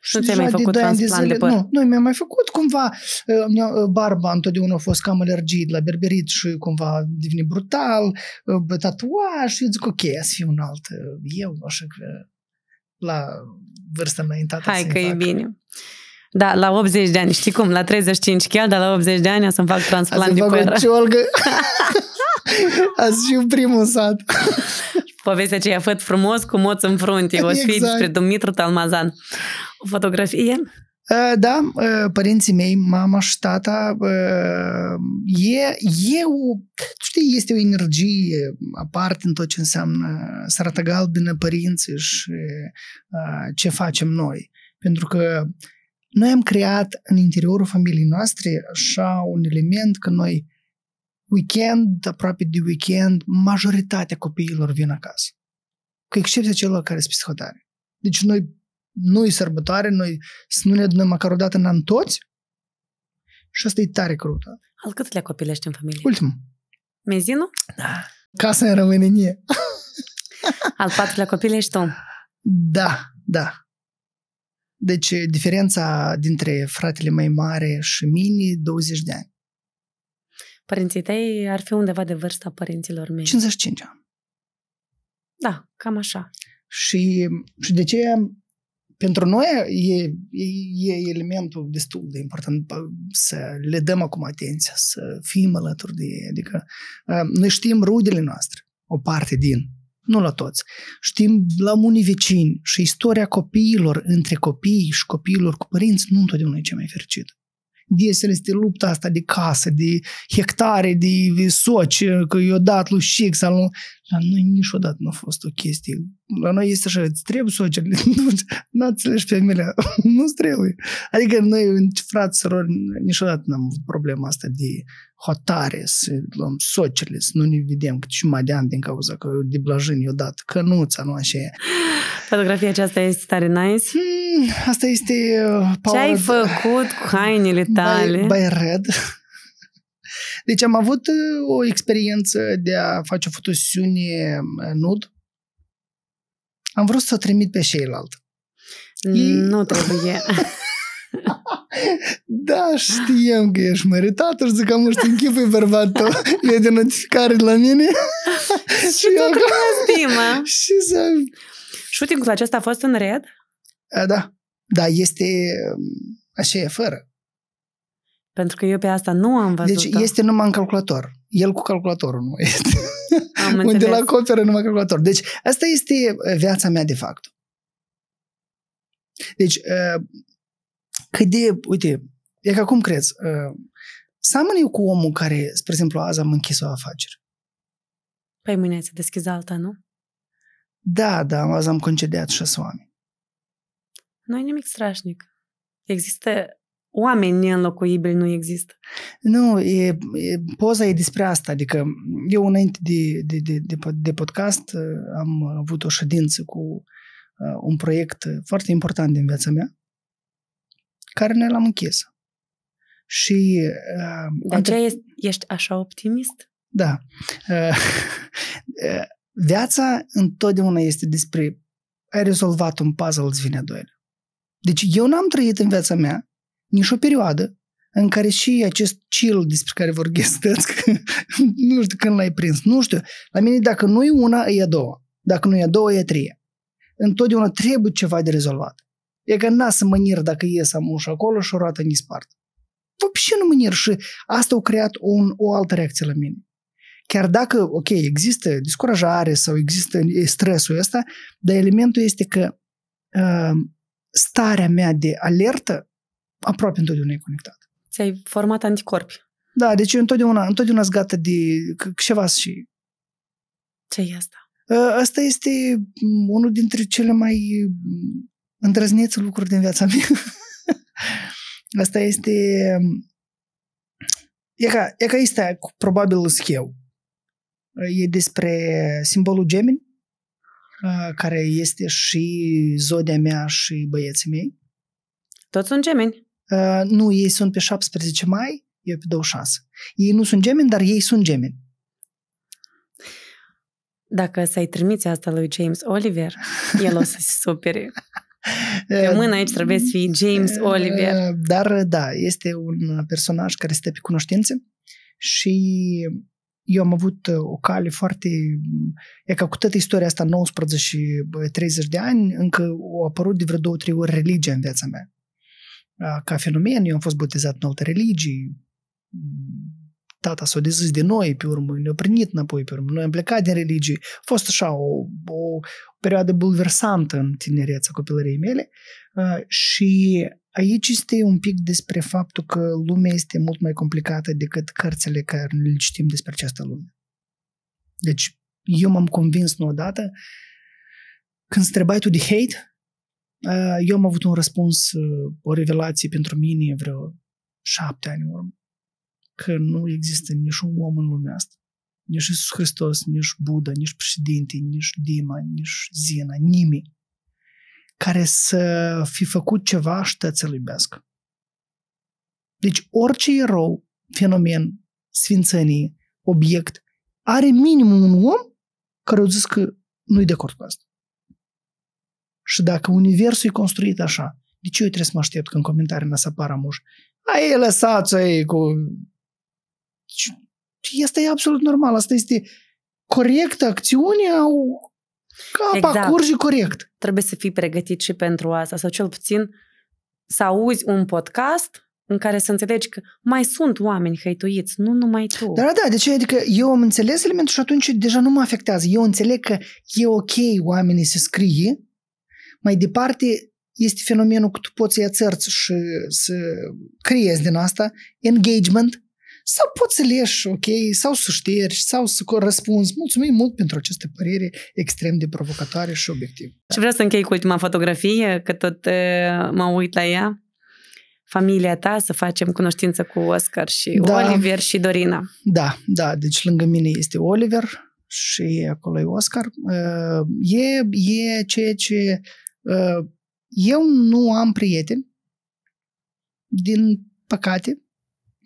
Și nu ți-ai mai făcut de transplant de, zile, de păr? Nu, nu mi-am mai făcut cumva. Uh, uh, barba întotdeauna a fost cam alergit la berberit și cumva devine brutal, uh, tatuaj și eu zic ok, să fiu un alt eu, așa că la vârsta înaintată. Hai că e bine. Da, la 80 de ani, știi cum, la 35 chiar, dar la 80 de ani să-mi fac transplant de păr. Azi o Azi și primul sat. Povestea i-a făt frumos cu moț în frunte, o să exact. fii despre exact. Dumitru Talmazan. Fotografie? Da, părinții mei, mama și tata, e, e o, tu știi, este o energie aparte în tot ce înseamnă sarata galbenă părinții și ce facem noi. Pentru că noi am creat în interiorul familiei noastre așa un element că noi weekend, aproape de weekend, majoritatea copiilor vin acasă. Cu excepția celor care sunt psihotare. Deci noi nu e sărbătoare, noi să nu ne adunăm măcar o dată în an toți. Și asta e tare crută. Al câtelea copilești în familie? Ultimul. Mezinu? Da. Casa în România. Al patrulea copil ești tu? Da, da. Deci diferența dintre fratele mai mare și mine 20 de ani. Părinții tăi ar fi undeva de vârsta părinților mei. 55 ani. Da, cam așa. Și, și de ce pentru noi e, e, e elementul destul de important să le dăm acum atenția, să fim alături de ei. Adică ă, noi știm rudele noastre, o parte din, nu la toți. Știm la unii vecini și istoria copiilor între copii și copiilor cu părinți nu întotdeauna e cea mai fericită. Desenele este lupta asta de casă, de hectare, de soci, că i-o dat lui Șic sau nu. La noi niciodată nu a fost o chestie. La noi este așa, îți trebuie soci. nu, înțelegi pe mine. nu trebuie. Adică noi, frați, sorori, niciodată n-am avut problema asta de hotare, să luăm socerile, să nu ne vedem și mai de ani din cauza că de blajâni dat cănuța, nu așa Fotografia aceasta este tare nice. Hmm, asta este... Uh, Ce ai făcut cu hainele tale? By, by red. Deci am avut uh, o experiență de a face o fotosiune uh, nud. Am vrut să o trimit pe ceilalți. Nu trebuie. da, știem că ești măritată și zic, că nu știu, închipui bărbatul, e de notificare la mine. și tot că... Și să... Shooting-ul acesta a fost în red? A, da. Da, este... Așa e, fără. Pentru că eu pe asta nu am văzut Deci este numai în calculator. El cu calculatorul nu este. Am Unde la coperă numai calculator. Deci asta este uh, viața mea de fapt. Deci uh, cât de, uite, e ca cum crezi, uh, ă, seamănă eu cu omul care, spre exemplu, azi am închis o afacere. Păi mâine să deschis alta, nu? Da, da, azi am concediat șase oameni. Nu e nimic strașnic. Există oameni neînlocuibili, nu există. Nu, e, e, poza e despre asta. Adică eu înainte de, de, de, de, de podcast ă, am avut o ședință cu uh, un proiect foarte important din viața mea care ne l-am închis. Și... Uh, De aceea între... ești așa optimist? Da. Uh, uh, viața întotdeauna este despre ai rezolvat un puzzle, îți vine doilea. Deci eu n-am trăit în viața mea nici o perioadă în care și acest chill despre care vorbesc, nu știu când l-ai prins, nu știu. La mine dacă nu e una, e a doua. Dacă nu e a doua, e a treia. Întotdeauna trebuie ceva de rezolvat. E că n-a să mă nir dacă ies am ușa acolo și o roată ni spart. Вообще nu mă nir și asta a creat un, o altă reacție la mine. Chiar dacă, ok, există descurajare sau există stresul ăsta, dar elementul este că uh, starea mea de alertă aproape întotdeauna e conectată. Ți-ai format anticorpi. Da, deci eu întotdeauna, întotdeauna sunt gata de ceva și... Ce e asta? Asta este unul dintre cele mai îndrăzneți lucruri din viața mea. Asta este... E ca, e ca este probabil eu. E despre simbolul gemeni, care este și zodia mea și băieții mei. Toți sunt gemeni? Nu, ei sunt pe 17 mai, eu pe 26. Ei nu sunt gemeni, dar ei sunt gemeni. Dacă să-i trimiți asta lui James Oliver, el o să se supere. Rămân ehm, aici trebuie să fii James ehm, Oliver. Dar da, este un personaj care stă pe cunoștințe și eu am avut uh, o cale foarte... E ca cu toată istoria asta, 19 și 30 de ani, încă au apărut de vreo două, trei ori religia în viața mea. Ca fenomen, eu am fost botezat în alte religii, tata s-a dezis de noi pe urmă, ne-a prinit înapoi pe urmă, noi am plecat din religie. A fost așa o, o, perioadă bulversantă în tinereța copilăriei mele și aici este un pic despre faptul că lumea este mult mai complicată decât cărțile care le citim despre această lume. Deci eu m-am convins nu odată când strebai tu de hate, eu am avut un răspuns, o revelație pentru mine vreo șapte ani în urmă că nu există un om în lumea asta. Nici Iisus Hristos, nici Buddha, nici președinte, nici Dima, nici Zina, nimeni care să fi făcut ceva și să-l iubească. Deci orice erou, fenomen, sfințenie, obiect, are minim un om care au zis că nu-i de acord cu asta. Și dacă universul e construit așa, de ce eu trebuie să mă aștept când comentarii n să apară muș? Ai lăsați-o ei cu Asta e absolut normal, asta este corectă acțiunea, Capa, exact. curge corect. Trebuie să fii pregătit și pentru asta, sau cel puțin să auzi un podcast în care să înțelegi că mai sunt oameni hăituiți, nu numai tu. Da, da, deci adică eu am înțeles elementul și atunci deja nu mă afectează. Eu înțeleg că e ok oamenii să scrie, mai departe este fenomenul că tu poți să-i și să creezi din asta engagement, sau poți să le ieși, ok, sau să ștergi, sau să răspunzi. Mulțumim mult pentru aceste păreri extrem de provocatoare și obiective. Și vreau să închei cu ultima fotografie, că tot mă uit la ea familia ta, să facem cunoștință cu Oscar și da, Oliver și Dorina. Da, da, deci lângă mine este Oliver și acolo e Oscar. E, e ceea ce... Eu nu am prieteni, din păcate,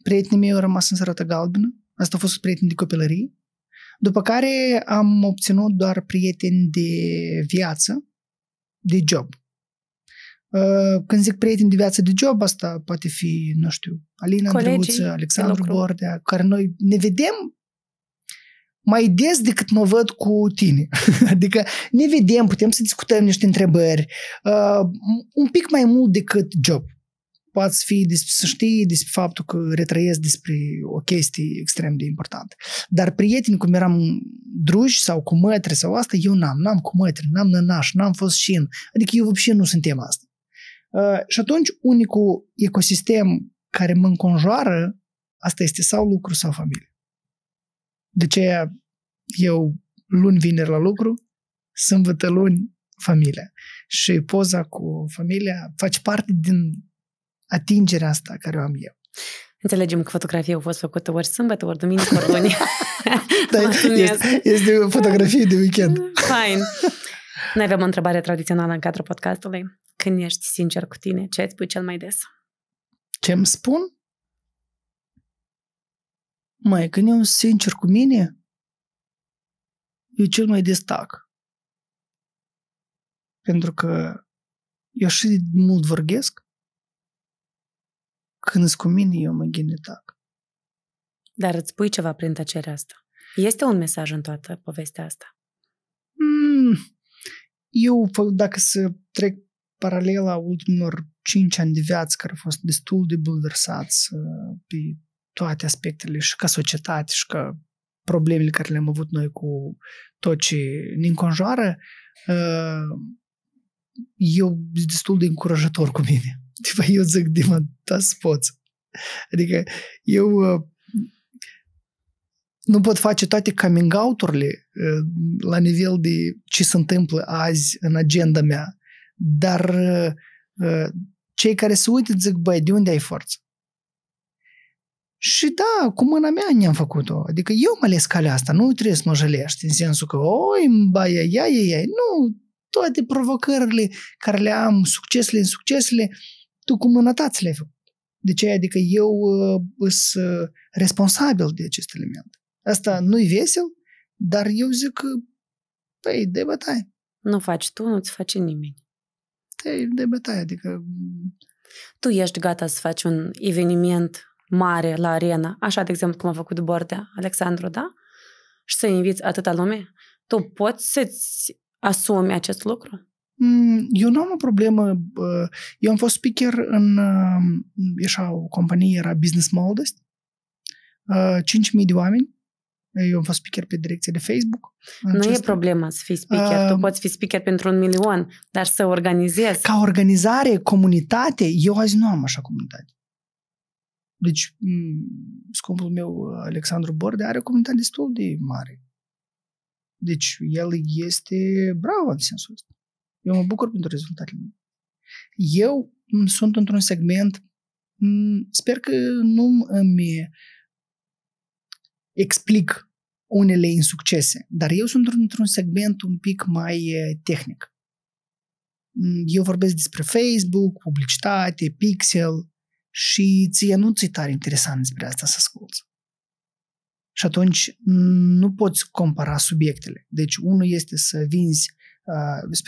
prietenii mei au rămas în sărată galbenă. Asta a fost prieteni de copilărie. După care am obținut doar prieteni de viață, de job. Uh, când zic prieteni de viață de job, asta poate fi, nu știu, Alina Andreuță, Alexandru Bordea, care noi ne vedem mai des decât mă văd cu tine. adică ne vedem, putem să discutăm niște întrebări, uh, un pic mai mult decât job poate fi despre, să știi despre faptul că retrăiesc despre o chestie extrem de importantă. Dar prieteni, cum eram druși sau cu mătre sau asta, eu n-am, n-am cu mătre, n-am nănaș, n-am fost în. Adică eu și nu suntem asta. Uh, și atunci unicul ecosistem care mă înconjoară, asta este sau lucru sau familie. De ce eu luni, vineri la lucru, sâmbătă, luni, familia. Și poza cu familia face parte din atingerea asta care o am eu. Înțelegem că fotografia a fost făcută ori sâmbătă, ori duminică, ori luni. da, este, este o fotografie de weekend. Fine. Noi avem o întrebare tradițională în cadrul podcastului. Când ești sincer cu tine, ce îți spui cel mai des? Ce îmi spun? Mai când eu sunt sincer cu mine, eu cel mai des tac. Pentru că eu și mult vorbesc, când sunt cu mine, eu mă tac. Dar îți pui ceva prin tăcerea asta. Este un mesaj în toată povestea asta. Mm, eu, dacă să trec paralela ultimilor cinci ani de viață care au fost destul de bulversați uh, pe toate aspectele și ca societate și ca problemele care le-am avut noi cu tot ce ne înconjoară, uh, eu sunt destul de încurajător cu mine. Tipa, eu zic, Dima, da, poți. Adică eu uh, nu pot face toate coming out-urile uh, la nivel de ce se întâmplă azi în agenda mea, dar uh, cei care se uită zic, băi, de unde ai forță? Și da, cu mâna mea ne-am făcut-o. Adică eu mă ales calea asta, nu trebuie să mă jălești, în sensul că, oi, băi, ia, ia, ia. Nu, toate provocările care le am, succesele, succesele, tu cu mâna ta ți le-ai făcut. De ce? Adică eu uh, sunt uh, responsabil de acest element. Asta nu-i vesel, dar eu zic că, păi, de bătaie. Nu faci tu, nu-ți face nimeni. De, păi, de bătaie, adică... Mm. Tu ești gata să faci un eveniment mare la arena, așa, de exemplu, cum a făcut Bordea Alexandru, da? Și să inviți atâta lume? Tu poți să-ți asumi acest lucru? Mm, eu nu am o problemă. Eu am fost speaker în um, așa, o companie, era Business Moldest, 5.000 uh, de oameni. Eu am fost speaker pe direcție de Facebook. Nu e problema să fii speaker. Uh, tu um, poți fi speaker pentru un milion, dar să organizezi. Ca organizare, comunitate, eu azi nu am așa comunitate. Deci, mm, scumpul meu, Alexandru Borde, are o comunitate destul de mare. Deci el este brav în sensul ăsta. Eu mă bucur pentru rezultatele mele. Eu sunt într-un segment, sper că nu îmi explic unele insuccese, dar eu sunt într-un segment un pic mai tehnic. Eu vorbesc despre Facebook, publicitate, pixel și ție nu ți tare interesant despre asta să asculți. Și atunci nu poți compara subiectele. Deci unul este să vinzi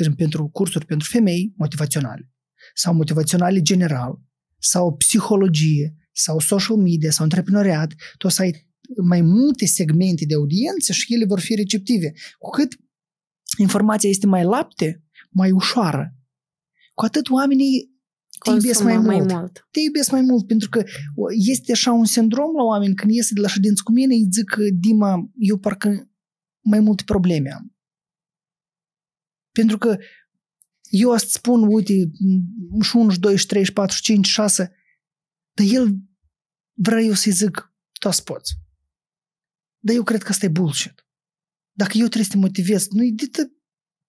uh, pentru cursuri pentru femei motivaționale sau motivaționale general sau psihologie sau social media sau antreprenoriat, tu o să ai mai multe segmente de audiență și ele vor fi receptive. Cu cât informația este mai lapte, mai ușoară, cu atât oamenii te iubesc mai, mai mult. mult. Te iubesc mai mult, pentru că este așa un sindrom la oameni când iese de la ședință cu mine, îi zic, Dima, eu parcă mai multe probleme am. Pentru că eu îți spun, uite, și 1, și 2, și 3, și 4, și 5, 6, dar el vrea eu să-i zic, tu asta poți. Dar eu cred că asta e bullshit. Dacă eu trebuie să te motivez, nu i dită,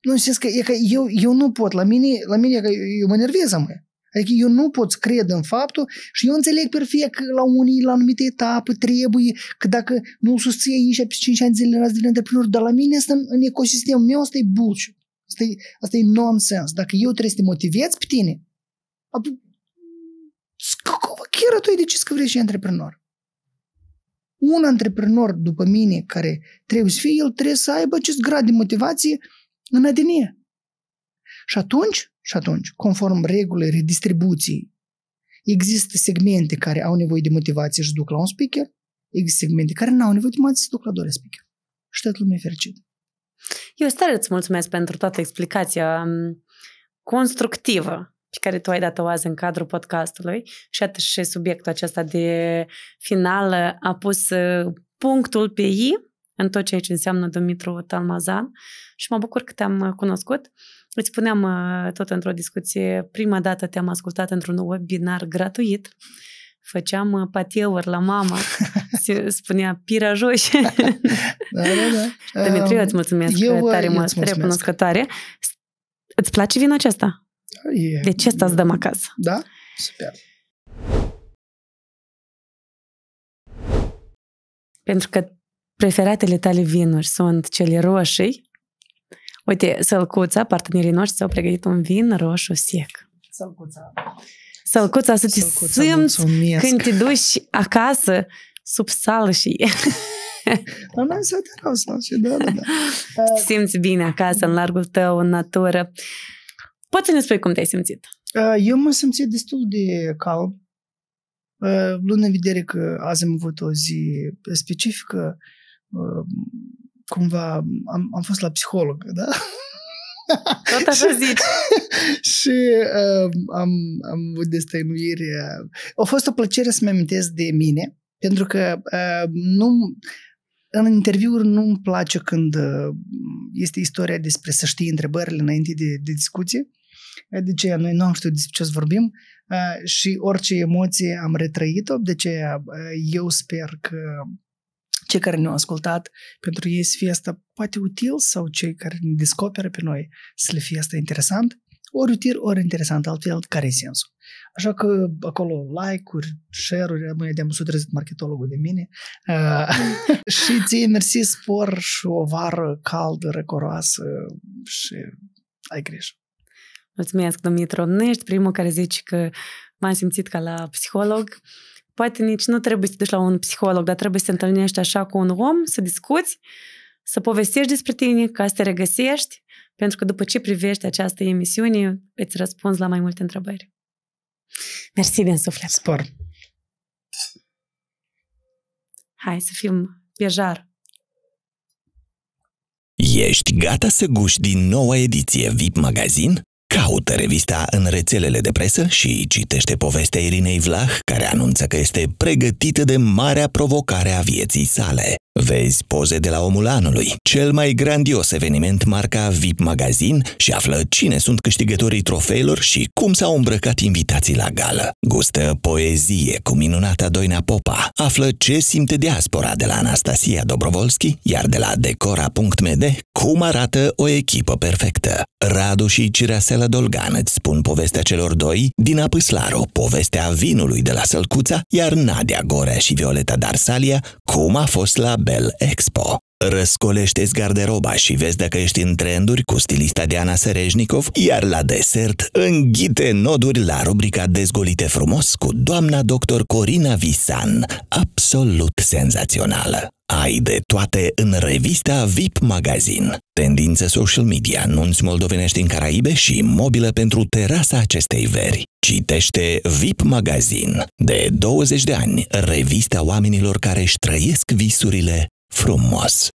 nu în sens că, e că eu, eu nu pot, la mine, la mine e că eu mă nervez, mă. Adică eu nu pot cred în faptul și eu înțeleg fie că la unii, la anumite etape, trebuie că dacă nu susții aici pe 5 ani zile de la antreprenor, dar la mine asta în, ecosistemul meu, asta e bullshit. Asta e, asta e nonsens. Dacă eu trebuie să te motivez pe tine, atunci chiar tu ai decis că vrei și antreprenor. Un antreprenor, după mine, care trebuie să fie, el trebuie să aibă acest grad de motivație în adinie. Și atunci, și atunci, conform regulii redistribuției, există segmente care au nevoie de motivație și duc la un speaker, există segmente care nu au nevoie de motivație și duc la doi speaker. Și toată lumea e fericită. Eu stare îți mulțumesc pentru toată explicația um, constructivă pe care tu ai dat-o azi în cadrul podcastului și atât și subiectul acesta de final a pus uh, punctul pe I în tot ceea ce înseamnă Dumitru Talmazan și mă bucur că te-am uh, cunoscut. Îți spuneam uh, tot într-o discuție, prima dată te-am ascultat într-un webinar gratuit, făceam uh, patieuri la mama, se spunea pirajoși. da, da, da. Dimitriu, îți mulțumesc eu, uh, tare mult, recunoscătoare. Îți place vinul acesta? E, de ce stați îți dăm acasă? Da? Super. Pentru că preferatele tale vinuri sunt cele roșii, Uite, Sălcuța, partenerii noștri ți-au pregătit un vin roșu sec. Sălcuța. Sălcuța, să te Sălcuța, simți mulțumesc. când te duci acasă sub sală și e. să te și da, da, da. Simți bine acasă, în largul tău, în natură. Poți să ne spui cum te-ai simțit? Uh, eu m-am simțit destul de calm, uh, luând în vedere că azi am avut o zi specifică, uh, cumva am, am fost la psiholog, da? Tot așa zici. și uh, am, am avut destăinuire. Uh, a fost o plăcere să-mi amintesc de mine, pentru că uh, nu în interviuri nu mi place când uh, este istoria despre să știi întrebările înainte de, de discuție. De ce noi nu am știut despre ce să vorbim uh, și orice emoție am retrăit-o, de ce eu sper că cei care ne-au ascultat, pentru ei să fie asta poate util sau cei care ne descoperă pe noi să le fie asta interesant, ori util, ori interesant, altfel care e sensul. Așa că acolo like-uri, share-uri, mă de s marketologul de mine. Uh, și ție mersi spor și o vară caldă, răcoroasă și ai grijă. Mulțumesc, Dumitru. Nu ești primul care zici că m-am simțit ca la psiholog poate nici nu trebuie să te duci la un psiholog, dar trebuie să te întâlnești așa cu un om, să discuți, să povestești despre tine, ca să te regăsești, pentru că după ce privești această emisiune, îți răspunzi la mai multe întrebări. Mersi din suflet! Spor! Hai să fim pe jar! Ești gata să guși din noua ediție VIP Magazin? Caută revista în rețelele de presă și citește povestea Irinei Vlah, care anunță că este pregătită de marea provocare a vieții sale. Vezi poze de la omul anului, cel mai grandios eveniment marca VIP Magazine și află cine sunt câștigătorii trofeelor și cum s-au îmbrăcat invitații la gală. Gustă poezie cu minunata Doina Popa, află ce simte diaspora de la Anastasia Dobrovolski, iar de la decora.md cum arată o echipă perfectă. Radu și Cireasea la Dolgan îți spun povestea celor doi, din Pâslaru, povestea vinului de la Sălcuța, iar Nadia Gorea și Violeta Darsalia, cum a fost la Bel Expo. Răscolește-ți garderoba și vezi dacă ești în trenduri cu stilista Diana Serejnikov, iar la desert înghite noduri la rubrica Dezgolite frumos cu doamna doctor Corina Visan. Absolut senzațională! Ai de toate în revista VIP Magazine. Tendințe social media, nunți moldovenești în Caraibe și mobilă pentru terasa acestei veri. Citește VIP Magazine. De 20 de ani, revista oamenilor care își trăiesc visurile frumos.